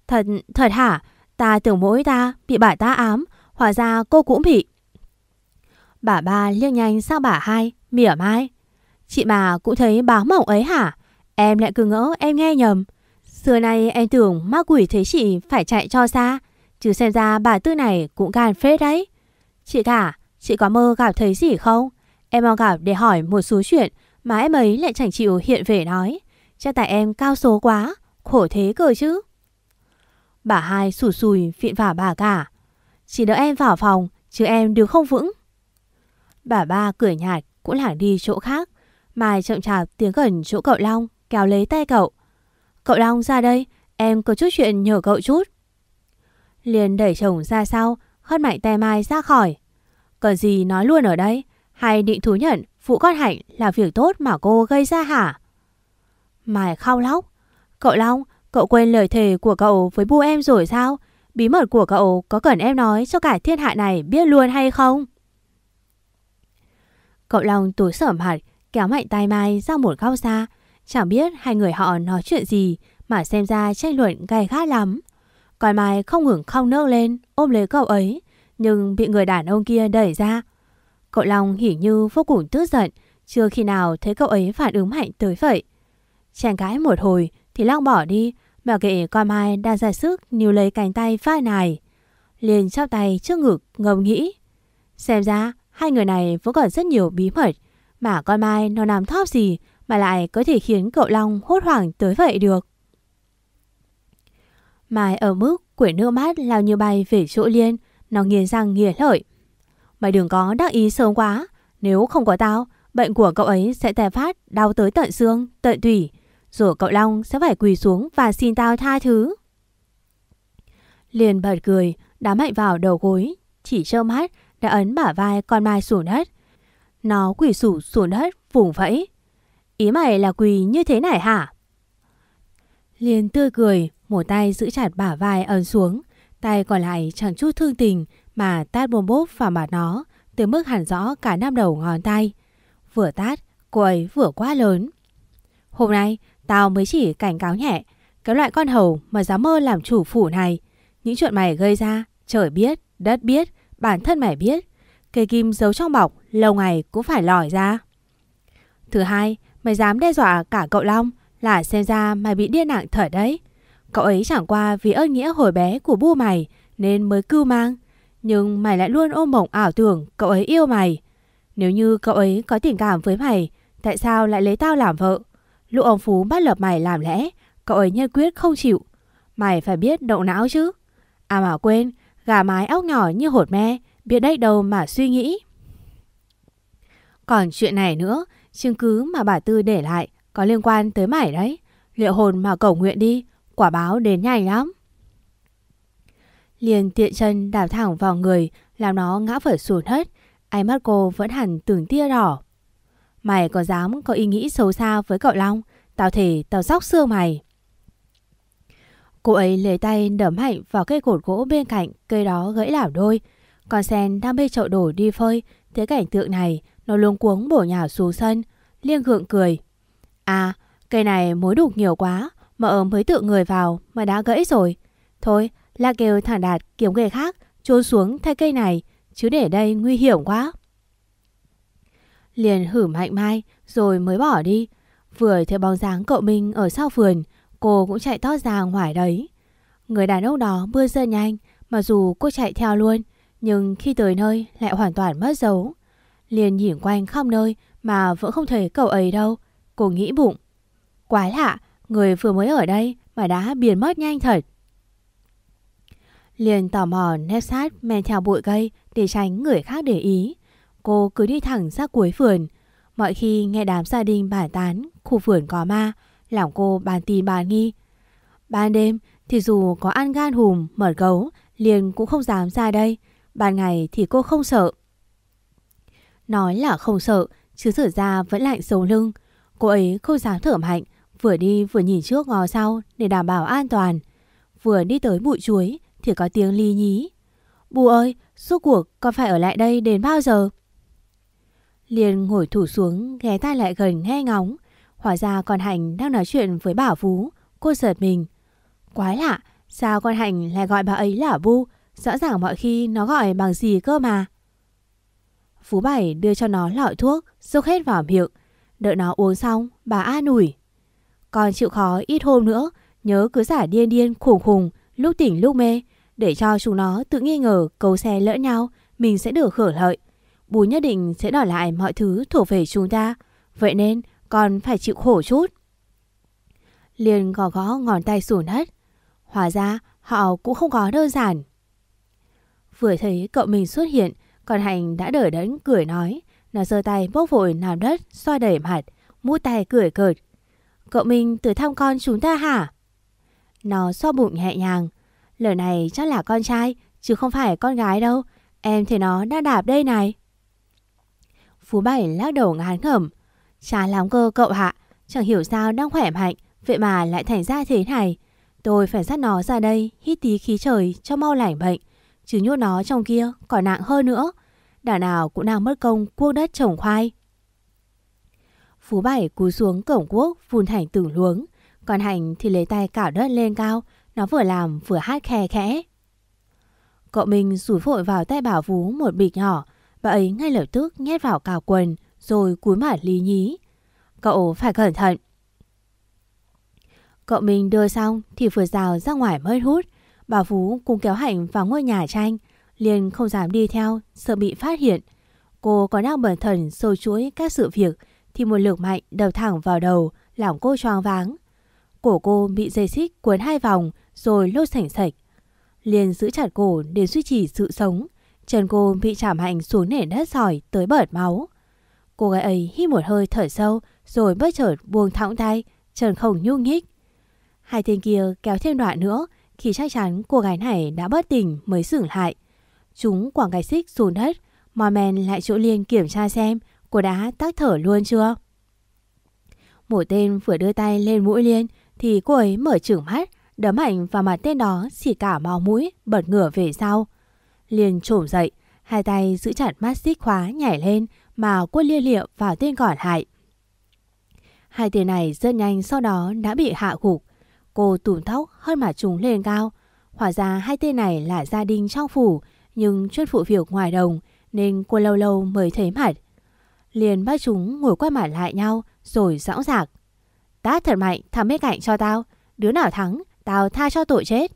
Thật, thật hả? Ta tưởng mỗi ta bị bà ta ám, hóa ra cô cũng bị. Bà ba liếc nhanh sang bà hai, mỉa mai. Chị bà cũng thấy báo mộng ấy hả? Em lại cứ ngỡ em nghe nhầm. Xưa nay em tưởng ma quỷ thấy chị phải chạy cho xa, Chứ xem ra bà Tư này cũng gan phết đấy. Chị cả, chị có mơ gặp thấy gì không? Em mong gặp để hỏi một số chuyện mà em ấy lại chẳng chịu hiện về nói. Chắc tại em cao số quá, khổ thế cơ chứ. Bà hai sủi sùi phiện vả bà cả. Chỉ đỡ em vào phòng, chứ em được không vững. Bà ba cười nhạt cũng lảng đi chỗ khác. Mai chậm chạp tiến gần chỗ cậu Long kéo lấy tay cậu. Cậu Long ra đây, em có chút chuyện nhờ cậu chút. Liền đẩy chồng ra sau, hất mạnh tay mai ra khỏi. Cần gì nói luôn ở đây, hay định thú nhận phụ con Hạnh là việc tốt mà cô gây ra hả? Mai khao lóc. Cậu Long, cậu quên lời thề của cậu với bu em rồi sao? Bí mật của cậu có cần em nói cho cả thiên hạ này biết luôn hay không? Cậu Long tối sởm hạt, kéo mạnh tay Mai ra một góc xa. Chẳng biết hai người họ nói chuyện gì mà xem ra tranh luận gay gắt lắm. Còn Mai không hưởng không nỡ lên ôm lấy cậu ấy, nhưng bị người đàn ông kia đẩy ra. Cậu Long hỉ như vô cùng tức giận, chưa khi nào thấy cậu ấy phản ứng mạnh tới vậy. Chàng cãi một hồi thì Long bỏ đi, mà kệ con Mai đang ra sức níu lấy cánh tay vai này. Liền chắp tay trước ngực ngầm nghĩ. Xem ra hai người này vẫn còn rất nhiều bí mật, mà con Mai nó làm thóp gì mà lại có thể khiến cậu Long hốt hoảng tới vậy được. Mai ở mức quể nước mắt lao như bay về chỗ Liên, nó nghiến răng nghiến lợi. Mày đừng có đắc ý sớm quá, nếu không có tao, bệnh của cậu ấy sẽ tè phát, đau tới tận xương, tận tủy. Rồi cậu Long sẽ phải quỳ xuống và xin tao tha thứ. Liên bật cười, đá mạnh vào đầu gối, chỉ trơ mắt đã ấn bả vai con Mai xuống đất. Nó quỳ sủ xuống đất, vùng vẫy. Ý mày là quỳ như thế này hả? Liên tươi cười, một tay giữ chặt bả vai ấn xuống, tay còn lại chẳng chút thương tình mà tát bôm bốp vào mặt nó, từ mức hẳn rõ cả năm đầu ngón tay. Vừa tát, cô ấy vừa quá lớn. Hôm nay, tao mới chỉ cảnh cáo nhẹ, cái loại con hầu mà dám mơ làm chủ phủ này. Những chuyện mày gây ra, trời biết, đất biết, bản thân mày biết. Cây kim giấu trong bọc, lâu ngày cũng phải lòi ra. Thứ hai, mày dám đe dọa cả cậu Long là xem ra mày bị điên nặng thở đấy. Cậu ấy chẳng qua vì ơn nghĩa hồi bé của bu mày nên mới cưu mang. Nhưng mày lại luôn ôm mộng ảo tưởng cậu ấy yêu mày. Nếu như cậu ấy có tình cảm với mày, tại sao lại lấy tao làm vợ? Lúc ông Phú bắt lập mày làm lẽ, cậu ấy nhân quyết không chịu. Mày phải biết động não chứ. À mà quên, gà mái óc nhỏ như hột me, biết đây đâu mà suy nghĩ. Còn chuyện này nữa, chứng cứ mà bà Tư để lại có liên quan tới mày đấy. Liệu hồn mà cầu nguyện đi, quả báo đến nhanh lắm. Liền tiện chân đạp thẳng vào người, làm nó ngã vật xuống hết, ánh mắt cô vẫn hẳn từng tia đỏ. Mày có dám có ý nghĩ xấu xa với cậu Long, tao thể tao sóc xương mày. Cô ấy lấy tay đấm hạnh vào cây cột gỗ bên cạnh, cây đó gãy lảo đôi. Con sen đang bê chậu đổ đi phơi, thấy cảnh tượng này, nó luống cuống bổ nhào xuống sân, liên gượng cười. À, cây này mối đục nhiều quá, mà Mợ mới tự người vào mà đã gãy rồi. Thôi, la kêu thẳng đạt kiếm người khác trốn xuống thay cây này, chứ để đây nguy hiểm quá. Liền hử mạnh mai rồi mới bỏ đi. Vừa thấy bóng dáng cậu Minh ở sau vườn, cô cũng chạy tót ra ngoài đấy. Người đàn ông đó mưa rơi nhanh, mà dù cô chạy theo luôn, nhưng khi tới nơi lại hoàn toàn mất dấu. Liền nhìn quanh khắp nơi mà vẫn không thấy cậu ấy đâu. Cô nghĩ bụng. Quái lạ, Người vừa mới ở đây mà đã biến mất nhanh thật. Liền tò mò nép sát men theo bụi cây để tránh người khác để ý. Cô cứ đi thẳng ra cuối vườn. Mọi khi nghe đám gia đình bản tán khu vườn có ma, lòng cô bàn tin bàn nghi. Ban đêm thì dù có ăn gan hùm, mở gấu, liền cũng không dám ra đây. Ban ngày thì cô không sợ. Nói là không sợ, chứ thở ra vẫn lạnh sống lưng. Cô ấy không dám thở mạnh Vừa đi vừa nhìn trước ngò sau để đảm bảo an toàn. Vừa đi tới bụi chuối thì có tiếng ly nhí. Bù ơi, suốt cuộc con phải ở lại đây đến bao giờ? Liền ngồi thủ xuống ghé tai lại gần nghe ngóng. Hóa ra con Hạnh đang nói chuyện với Bảo Phú. Cô giật mình. Quái lạ, sao con Hạnh lại gọi bà ấy là Bu? Rõ ràng mọi khi nó gọi bằng gì cơ mà. Phú Bảy đưa cho nó lọ thuốc, xúc hết vào miệng. Đợi nó uống xong, bà a nủi còn chịu khó ít hôm nữa, nhớ cứ giả điên điên khủng khủng, lúc tỉnh lúc mê, để cho chúng nó tự nghi ngờ cầu xe lỡ nhau, mình sẽ được hưởng lợi. bù nhất định sẽ đòi lại mọi thứ thuộc về chúng ta, vậy nên còn phải chịu khổ chút. Liền gõ gõ ngón tay sùn hất. hòa ra họ cũng không có đơn giản. Vừa thấy cậu mình xuất hiện, còn hạnh đã đỡ đẫn cười nói. Nó giơ tay bốc vội làm đất, xoa đẩy mặt, mũi tay cười cợt. Cậu mình tới thăm con chúng ta hả? Nó so bụng nhẹ nhàng. Lời này chắc là con trai, chứ không phải con gái đâu. Em thấy nó đang đạp đây này. Phú Bảy lắc đầu ngán ngẩm. Chán lắm cơ cậu hạ, chẳng hiểu sao đang khỏe mạnh, vậy mà lại thành ra thế này. Tôi phải dắt nó ra đây, hít tí khí trời cho mau lành bệnh. Chứ nhốt nó trong kia còn nặng hơn nữa. Đà nào cũng đang mất công cuốc đất trồng khoai. Phú Bảy cú xuống cổng quốc phun hành tử luống. Còn hành thì lấy tay cảo đất lên cao, nó vừa làm vừa hát khe khẽ. Cậu mình rủi vội vào tay bảo vú một bịch nhỏ, bà ấy ngay lập tức nhét vào cào quần rồi cúi mặt lý nhí. Cậu phải cẩn thận. Cậu mình đưa xong thì vừa rào ra ngoài mất hút. Bà Phú cùng kéo Hạnh vào ngôi nhà tranh, liền không dám đi theo, sợ bị phát hiện. Cô có đang bẩn thần sâu chuỗi các sự việc, thì một lực mạnh đập thẳng vào đầu, làm cô choáng váng. Cổ cô bị dây xích cuốn hai vòng rồi lôi sảnh sạch. Liền giữ chặt cổ để duy trì sự sống. Chân cô bị chạm hạnh xuống nền đất sỏi tới bớt máu. Cô gái ấy hít một hơi thở sâu rồi bất chợt buông thõng tay, trần không nhúc nhích. Hai tên kia kéo thêm đoạn nữa khi chắc chắn cô gái này đã bất tỉnh mới dừng lại. Chúng quảng cái xích xuống đất, mò men lại chỗ Liên kiểm tra xem Cô đã tắt thở luôn chưa? Một tên vừa đưa tay lên mũi Liên thì cô ấy mở trừng mắt, đấm mạnh vào mặt tên đó chỉ cả máu mũi, bật ngửa về sau. Liên trổm dậy, hai tay giữ chặt mắt xích khóa nhảy lên mà quân lia liệu vào tên còn hại. Hai tên này rất nhanh sau đó đã bị hạ gục. Cô tủm tóc hơn mà chúng lên cao. Hóa ra hai tên này là gia đình trong phủ nhưng chuyên phụ việc ngoài đồng nên cô lâu lâu mới thấy mặt. Liền bắt chúng ngồi quay mặt lại nhau rồi rõ rạc. Tát thật mạnh thằng bên cạnh cho tao, đứa nào thắng tao tha cho tội chết.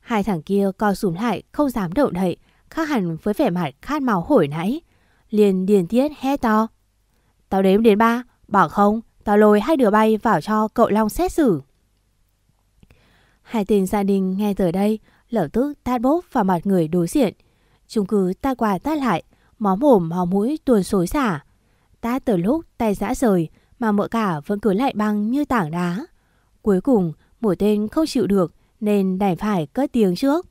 Hai thằng kia co sùm lại không dám động đậy, khác hẳn với vẻ mặt khát máu hổi nãy. Liền điền tiết hét to. Tao đếm đến ba, bỏ không, tao lôi hai đứa bay vào cho cậu Long xét xử. Hai tên gia đình nghe tới đây, lập tức tát bốp vào mặt người đối diện. Chúng cứ ta qua tát lại, máu mồm máu mũi tuôn xối xả. Ta từ lúc tay dã rời mà mợ cả vẫn cứ lại băng như tảng đá. Cuối cùng mũi tên không chịu được nên đành phải cất tiếng trước.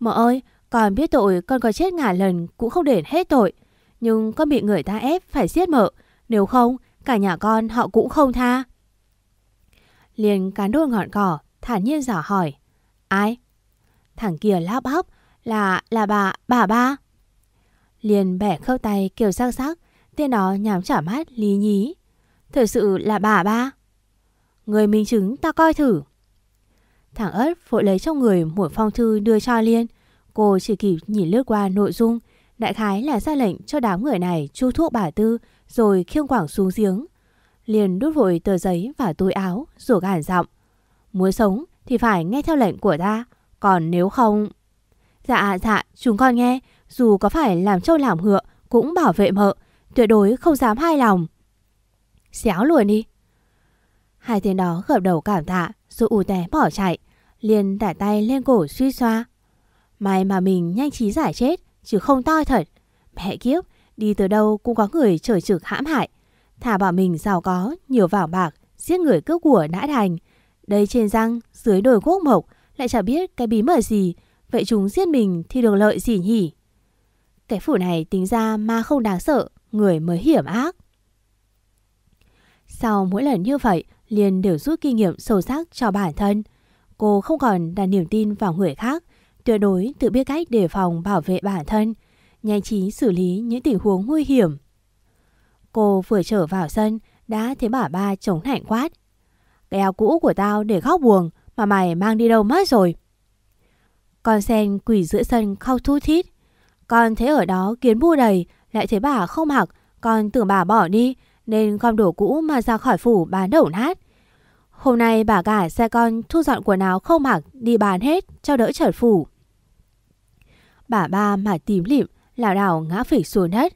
Mợ ơi, con biết tội con có chết ngả lần cũng không để hết tội. Nhưng con bị người ta ép phải giết mợ, nếu không cả nhà con họ cũng không tha. Liền cán đôi ngọn cỏ, thản nhiên dò hỏi. Ai? Thằng kia lắp bắp là là bà, bà ba liền bẻ khâu tay kiểu sắc sắc, tên đó nhắm trả mắt lý nhí. Thật sự là bà ba. Người minh chứng ta coi thử. Thằng ớt vội lấy trong người một phong thư đưa cho Liên. Cô chỉ kịp nhìn lướt qua nội dung. Đại khái là ra lệnh cho đám người này chu thuốc bà tư rồi khiêng quảng xuống giếng. Liên đút vội tờ giấy và túi áo rồi gàn giọng. Muốn sống thì phải nghe theo lệnh của ta. Còn nếu không... Dạ dạ chúng con nghe dù có phải làm trâu làm ngựa cũng bảo vệ mợ, tuyệt đối không dám hai lòng. Xéo luôn đi. Hai tên đó gật đầu cảm tạ, rồi ù té bỏ chạy, liền đặt tay lên cổ suy xoa. May mà mình nhanh trí giải chết, chứ không toi thật. Mẹ kiếp, đi từ đâu cũng có người trời trực hãm hại. Thả bảo mình giàu có, nhiều vàng bạc, giết người cướp của đã thành. Đây trên răng, dưới đồi quốc mộc, lại chả biết cái bí mật gì. Vậy chúng giết mình thì được lợi gì nhỉ? Cái phủ này tính ra ma không đáng sợ, người mới hiểm ác. Sau mỗi lần như vậy, Liên đều rút kinh nghiệm sâu sắc cho bản thân. Cô không còn đặt niềm tin vào người khác, tuyệt đối tự biết cách đề phòng bảo vệ bản thân, nhanh trí xử lý những tình huống nguy hiểm. Cô vừa trở vào sân, đã thấy bà ba chống hạnh quát. Cái áo cũ của tao để khóc buồn mà mày mang đi đâu mất rồi. Con sen quỷ giữa sân khóc thu thít. Con thấy ở đó kiến bu đầy, lại thấy bà không mặc, con tưởng bà bỏ đi, nên con đổ cũ mà ra khỏi phủ bán đổ nát. Hôm nay bà cả xe con thu dọn quần áo không mặc đi bán hết cho đỡ trở phủ. Bà ba mà tím lịm, lảo đảo ngã phịch xuống đất.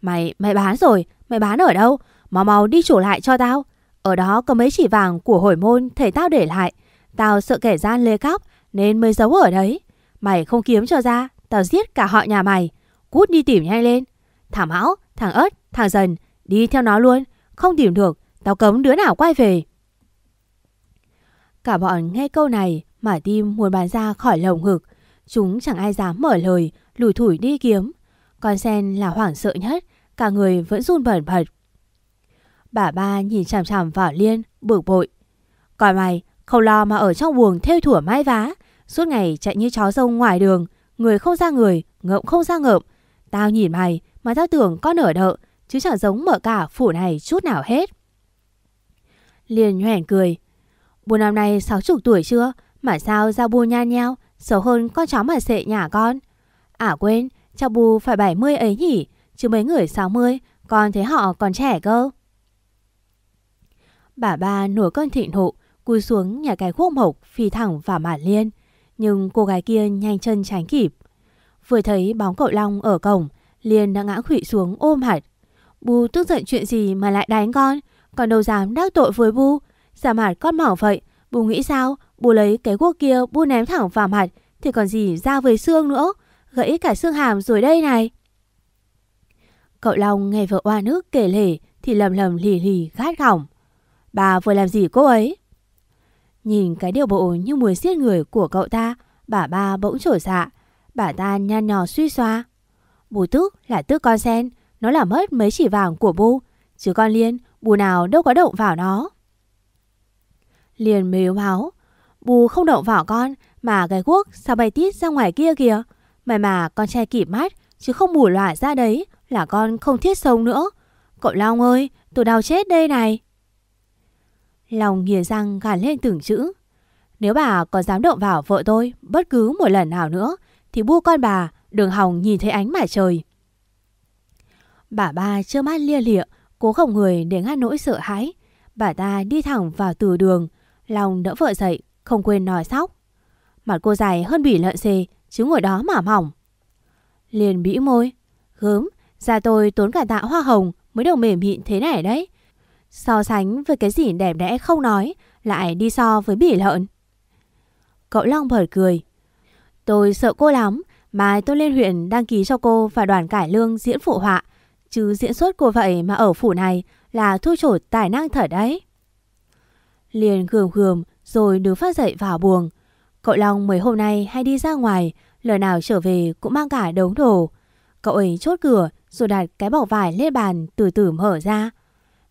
Mày, mày bán rồi, mày bán ở đâu? Mau mau đi chủ lại cho tao. Ở đó có mấy chỉ vàng của hồi môn thầy tao để lại. Tao sợ kẻ gian lê cóc nên mới giấu ở đấy. Mày không kiếm cho ra Tao giết cả họ nhà mày Cút đi tìm nhanh lên Thảm hão, thằng ớt, thằng dần Đi theo nó luôn Không tìm được Tao cấm đứa nào quay về Cả bọn nghe câu này Mà tim muốn bàn ra khỏi lồng ngực Chúng chẳng ai dám mở lời Lùi thủi đi kiếm Con sen là hoảng sợ nhất Cả người vẫn run bẩn bật Bà ba nhìn chằm chằm vào Liên Bực bội Còn mày không lo mà ở trong buồng theo thủa mai vá Suốt ngày chạy như chó rông ngoài đường Người không ra người, ngợm không ra ngợm. Tao nhìn mày mà tao tưởng con ở đợ, chứ chẳng giống mở cả phủ này chút nào hết. Liền nhoẻn cười. Bố năm nay 60 tuổi chưa? Mà sao ra bu nhan nheo, xấu hơn con chó mà sệ nhà con. À quên, cháu bu phải 70 ấy nhỉ, chứ mấy người 60, con thấy họ còn trẻ cơ. Bà ba nổi cơn thịnh nộ, cúi xuống nhà cái quốc mộc phi thẳng vào màn liên nhưng cô gái kia nhanh chân tránh kịp. Vừa thấy bóng cậu Long ở cổng, liền đã ngã khủy xuống ôm hạt. Bu tức giận chuyện gì mà lại đánh con, còn đâu dám đắc tội với Bu. Giả mặt con mỏ vậy, Bu nghĩ sao, Bu lấy cái quốc kia Bu ném thẳng vào mặt, thì còn gì ra với xương nữa, gãy cả xương hàm rồi đây này. Cậu Long nghe vợ oa nước kể lể thì lầm lầm lì lì khát khỏng. Bà vừa làm gì cô ấy? Nhìn cái điều bộ như muốn giết người của cậu ta, bà ba bỗng trổ dạ. Bà ta nhan nhò suy xoa. Bù tước là tước con sen, nó làm mất mấy chỉ vàng của bu. Chứ con Liên, bù nào đâu có động vào nó. liền mếu máu. Bù không động vào con, mà cái quốc sao bay tít ra ngoài kia kìa. Mày mà con trai kịp mắt, chứ không bù lòa ra đấy là con không thiết sống nữa. Cậu Long ơi, tôi đau chết đây này. Lòng nghìa răng gàn lên từng chữ. Nếu bà còn dám động vào vợ tôi bất cứ một lần nào nữa thì bu con bà đường hòng nhìn thấy ánh mặt trời. Bà ba trơ mắt lia lịa, cố không người để ngăn nỗi sợ hãi. Bà ta đi thẳng vào từ đường, lòng đỡ vợ dậy, không quên nói sóc. Mặt cô dài hơn bỉ lợn xề, chứ ngồi đó mà mỏng. Liền bĩ môi, gớm, da tôi tốn cả tạ hoa hồng mới được mềm mịn thế này đấy. So sánh với cái gì đẹp đẽ không nói, lại đi so với bỉ lợn. Cậu Long bật cười. Tôi sợ cô lắm, mai tôi lên huyện đăng ký cho cô và đoàn cải lương diễn phụ họa. Chứ diễn xuất cô vậy mà ở phủ này là thu trột tài năng thở đấy. Liền gườm gườm rồi đứng phát dậy vào buồng. Cậu Long mấy hôm nay hay đi ra ngoài, lời nào trở về cũng mang cả đống đồ. Cậu ấy chốt cửa rồi đặt cái bọc vải lên bàn từ từ mở ra.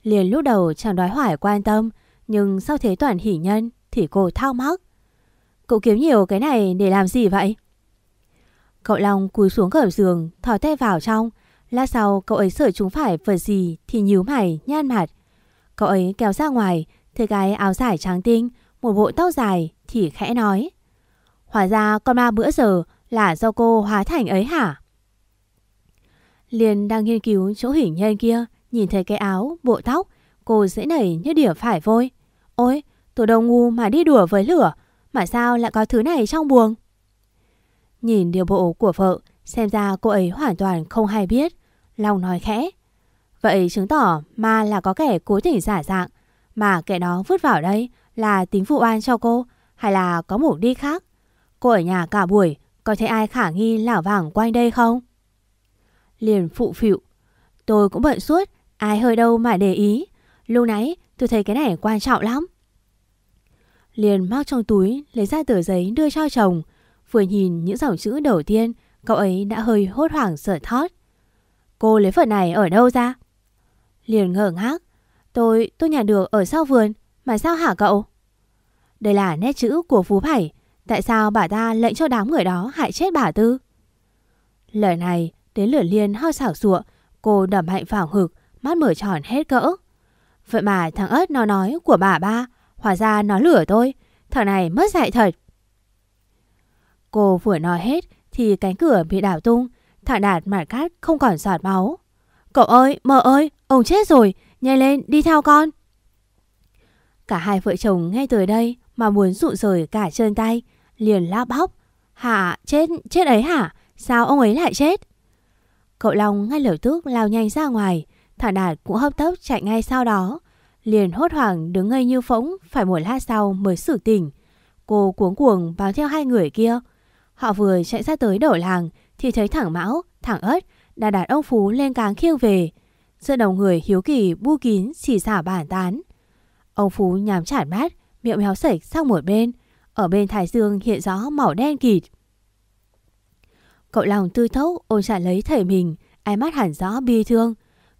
Liền lúc đầu chẳng đoái hoài quan tâm, nhưng sau thế toàn hỉ nhân thì cô thao mắc. Cậu kiếm nhiều cái này để làm gì vậy? Cậu Long cúi xuống gầm giường, thò tay vào trong. Lát sau cậu ấy sợ chúng phải vật gì thì nhíu mày, nhan mặt. Cậu ấy kéo ra ngoài, thấy cái áo dài trắng tinh, một bộ tóc dài thì khẽ nói. Hóa ra con ma bữa giờ là do cô hóa thành ấy hả? Liền đang nghiên cứu chỗ hình nhân kia Nhìn thấy cái áo, bộ tóc, cô dễ nảy như đỉa phải vôi. Ôi, tôi đâu ngu mà đi đùa với lửa, mà sao lại có thứ này trong buồng? Nhìn điều bộ của vợ, xem ra cô ấy hoàn toàn không hay biết. lòng nói khẽ. Vậy chứng tỏ ma là có kẻ cố tình giả dạng, mà kẻ đó vứt vào đây là tính vụ oan cho cô, hay là có mục đi khác? Cô ở nhà cả buổi, có thấy ai khả nghi lảo vàng quanh đây không? Liền phụ phịu. Tôi cũng bận suốt, Ai hơi đâu mà để ý Lúc nãy tôi thấy cái này quan trọng lắm Liền móc trong túi Lấy ra tờ giấy đưa cho chồng Vừa nhìn những dòng chữ đầu tiên Cậu ấy đã hơi hốt hoảng sợ thót Cô lấy phần này ở đâu ra Liền ngờ ngác Tôi, tôi nhận được ở sau vườn Mà sao hả cậu Đây là nét chữ của Phú Bảy Tại sao bà ta lệnh cho đám người đó hại chết bà Tư Lời này Đến lửa liên ho sảo sụa Cô đầm hạnh vào hực mắt mở tròn hết cỡ. Vậy mà thằng ớt nó nói của bà ba, hóa ra nó lửa tôi, thằng này mất dạy thật. Cô vừa nói hết thì cánh cửa bị đảo tung, thằng Đạt mặt cát không còn giọt máu. Cậu ơi, mờ ơi, ông chết rồi, nhanh lên đi theo con. Cả hai vợ chồng ngay tới đây mà muốn dụ rời cả chân tay, liền lao bóc. Hả, chết, chết ấy hả? Sao ông ấy lại chết? Cậu Long ngay lập tức lao nhanh ra ngoài, Thả đạt cũng hấp tấp chạy ngay sau đó. Liền hốt hoảng đứng ngây như phỗng, phải một lát sau mới xử tỉnh. Cô cuống cuồng bám theo hai người kia. Họ vừa chạy ra tới đầu làng thì thấy thẳng mão, thẳng ớt đã đặt ông Phú lên cáng khiêng về. Giữa đầu người hiếu kỳ bu kín chỉ xả bản tán. Ông Phú nhám chản mát, miệng héo sẩy sang một bên. Ở bên thái dương hiện rõ màu đen kịt. Cậu lòng tư thấu ôn trả lấy thầy mình, ánh mắt hẳn rõ bi thương.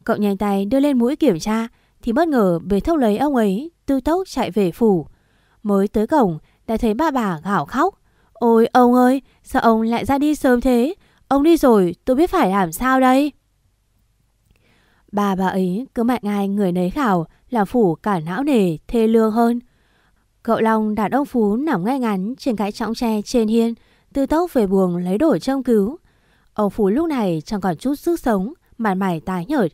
Cậu nhanh tay đưa lên mũi kiểm tra Thì bất ngờ bế thốc lấy ông ấy Tư tốc chạy về phủ Mới tới cổng đã thấy ba bà gào khóc Ôi ông ơi Sao ông lại ra đi sớm thế Ông đi rồi tôi biết phải làm sao đây Bà bà ấy cứ mạnh ngay người nấy khảo Là phủ cả não nề thê lương hơn Cậu Long đặt ông Phú nằm ngay ngắn trên cái trọng tre trên hiên, tư tốc về buồng lấy đổ trông cứu. Ông Phú lúc này chẳng còn chút sức sống, mặt mày tái nhợt,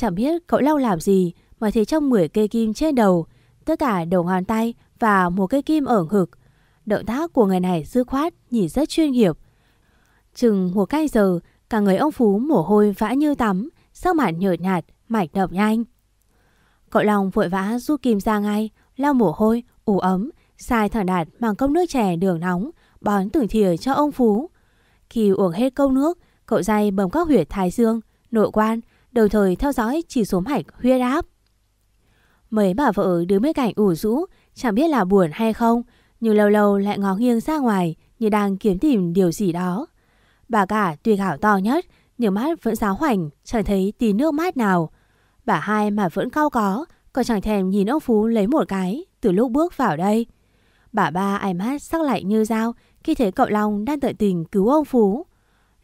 Chẳng biết cậu lau làm gì mà thấy trong 10 cây kim trên đầu, tất cả đầu ngón tay và một cây kim ở ngực. Động tác của người này dư khoát, nhìn rất chuyên nghiệp. Chừng một canh giờ, cả người ông Phú mồ hôi vã như tắm, sắc mặt nhợt nhạt, mạch đập nhanh. Cậu lòng vội vã rút kim ra ngay, lau mồ hôi, ủ ấm, xài thẳng đạt bằng cốc nước chè đường nóng, bón từng thìa cho ông Phú. Khi uống hết cốc nước, cậu dây bấm các huyệt thái dương, nội quan, đồng thời theo dõi chỉ số mạch huyết áp. Mấy bà vợ đứng bên cạnh ủ rũ, chẳng biết là buồn hay không, nhưng lâu lâu lại ngó nghiêng ra ngoài như đang kiếm tìm điều gì đó. Bà cả tuy gạo to nhất, nhưng mắt vẫn giáo hoành, chẳng thấy tí nước mắt nào. Bà hai mà vẫn cao có, còn chẳng thèm nhìn ông Phú lấy một cái từ lúc bước vào đây. Bà ba ánh mắt sắc lạnh như dao khi thấy cậu Long đang tận tình cứu ông Phú.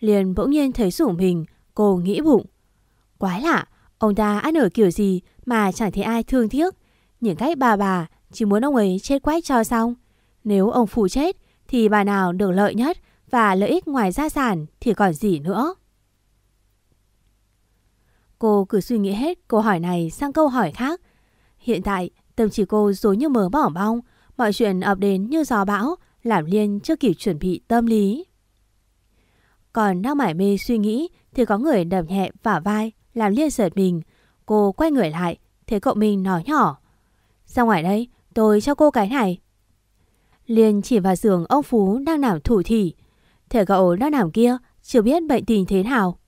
Liền bỗng nhiên thấy sủng mình, cô nghĩ bụng. Quái lạ, ông ta ăn ở kiểu gì mà chẳng thấy ai thương tiếc. Những cách bà bà chỉ muốn ông ấy chết quách cho xong. Nếu ông phủ chết thì bà nào được lợi nhất và lợi ích ngoài gia sản thì còn gì nữa. Cô cứ suy nghĩ hết câu hỏi này sang câu hỏi khác. Hiện tại, tâm trí cô dối như mớ bỏ bong, mọi chuyện ập đến như gió bão, làm Liên chưa kịp chuẩn bị tâm lý. Còn đang mải mê suy nghĩ thì có người đập nhẹ vào vai làm Liên giật mình. Cô quay người lại, thấy cậu mình nói nhỏ. Ra ngoài đây, tôi cho cô cái này. Liên chỉ vào giường ông Phú đang nằm thủ thỉ. Thể cậu đang nằm kia, chưa biết bệnh tình thế nào.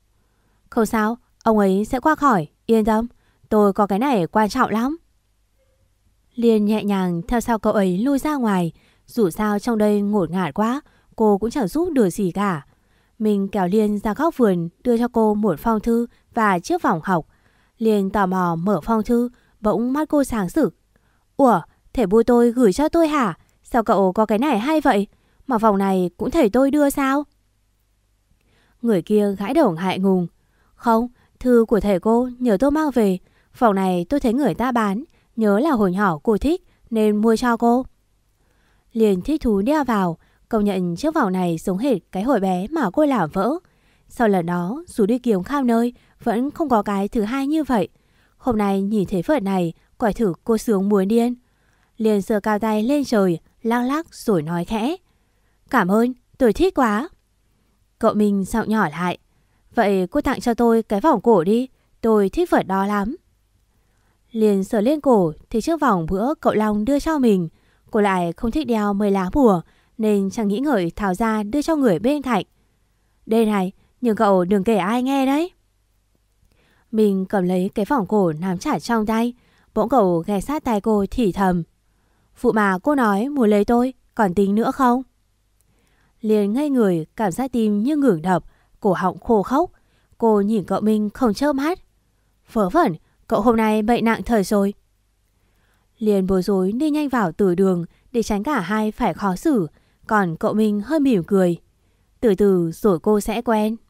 Không sao, ông ấy sẽ qua khỏi, yên tâm. Tôi có cái này quan trọng lắm. Liên nhẹ nhàng theo sau cậu ấy lui ra ngoài. Dù sao trong đây ngột ngạt quá, cô cũng chẳng giúp được gì cả. Mình kéo Liên ra góc vườn đưa cho cô một phong thư và chiếc vòng học. Liên tò mò mở phong thư, bỗng mắt cô sáng sử Ủa, thể bui tôi gửi cho tôi hả? Sao cậu có cái này hay vậy? Mà vòng này cũng thể tôi đưa sao? Người kia gãi đầu hại ngùng. Không, thư của thầy cô nhờ tôi mang về. Vòng này tôi thấy người ta bán, nhớ là hồi nhỏ cô thích nên mua cho cô. Liền thích thú đeo vào, Công nhận chiếc vòng này giống hệt cái hồi bé mà cô làm vỡ. Sau lần đó, dù đi kiếm khao nơi, vẫn không có cái thứ hai như vậy. Hôm nay nhìn thấy vợ này, quả thử cô sướng muốn điên. Liền sờ cao tay lên trời, lắc lắc rồi nói khẽ. Cảm ơn, tôi thích quá. Cậu mình giọng nhỏ lại. Vậy cô tặng cho tôi cái vòng cổ đi, tôi thích vợt đó lắm. Liền sờ lên cổ thì chiếc vòng bữa cậu Long đưa cho mình. Cô lại không thích đeo mười lá bùa nên chẳng nghĩ ngợi thảo ra đưa cho người bên cạnh. Đây này, nhưng cậu đừng kể ai nghe đấy. Mình cầm lấy cái vòng cổ nắm chặt trong tay, bỗng cậu ghé sát tay cô thì thầm. Phụ mà cô nói muốn lấy tôi, còn tính nữa không? Liền ngây người, cảm giác tim như ngừng đập, cổ họng khô khốc. Cô nhìn cậu Minh không chớm mắt. phở phẩn, cậu hôm nay bệnh nặng thời rồi. Liền bối rối đi nhanh vào từ đường để tránh cả hai phải khó xử, còn cậu mình hơi mỉm cười. Từ từ rồi cô sẽ quen.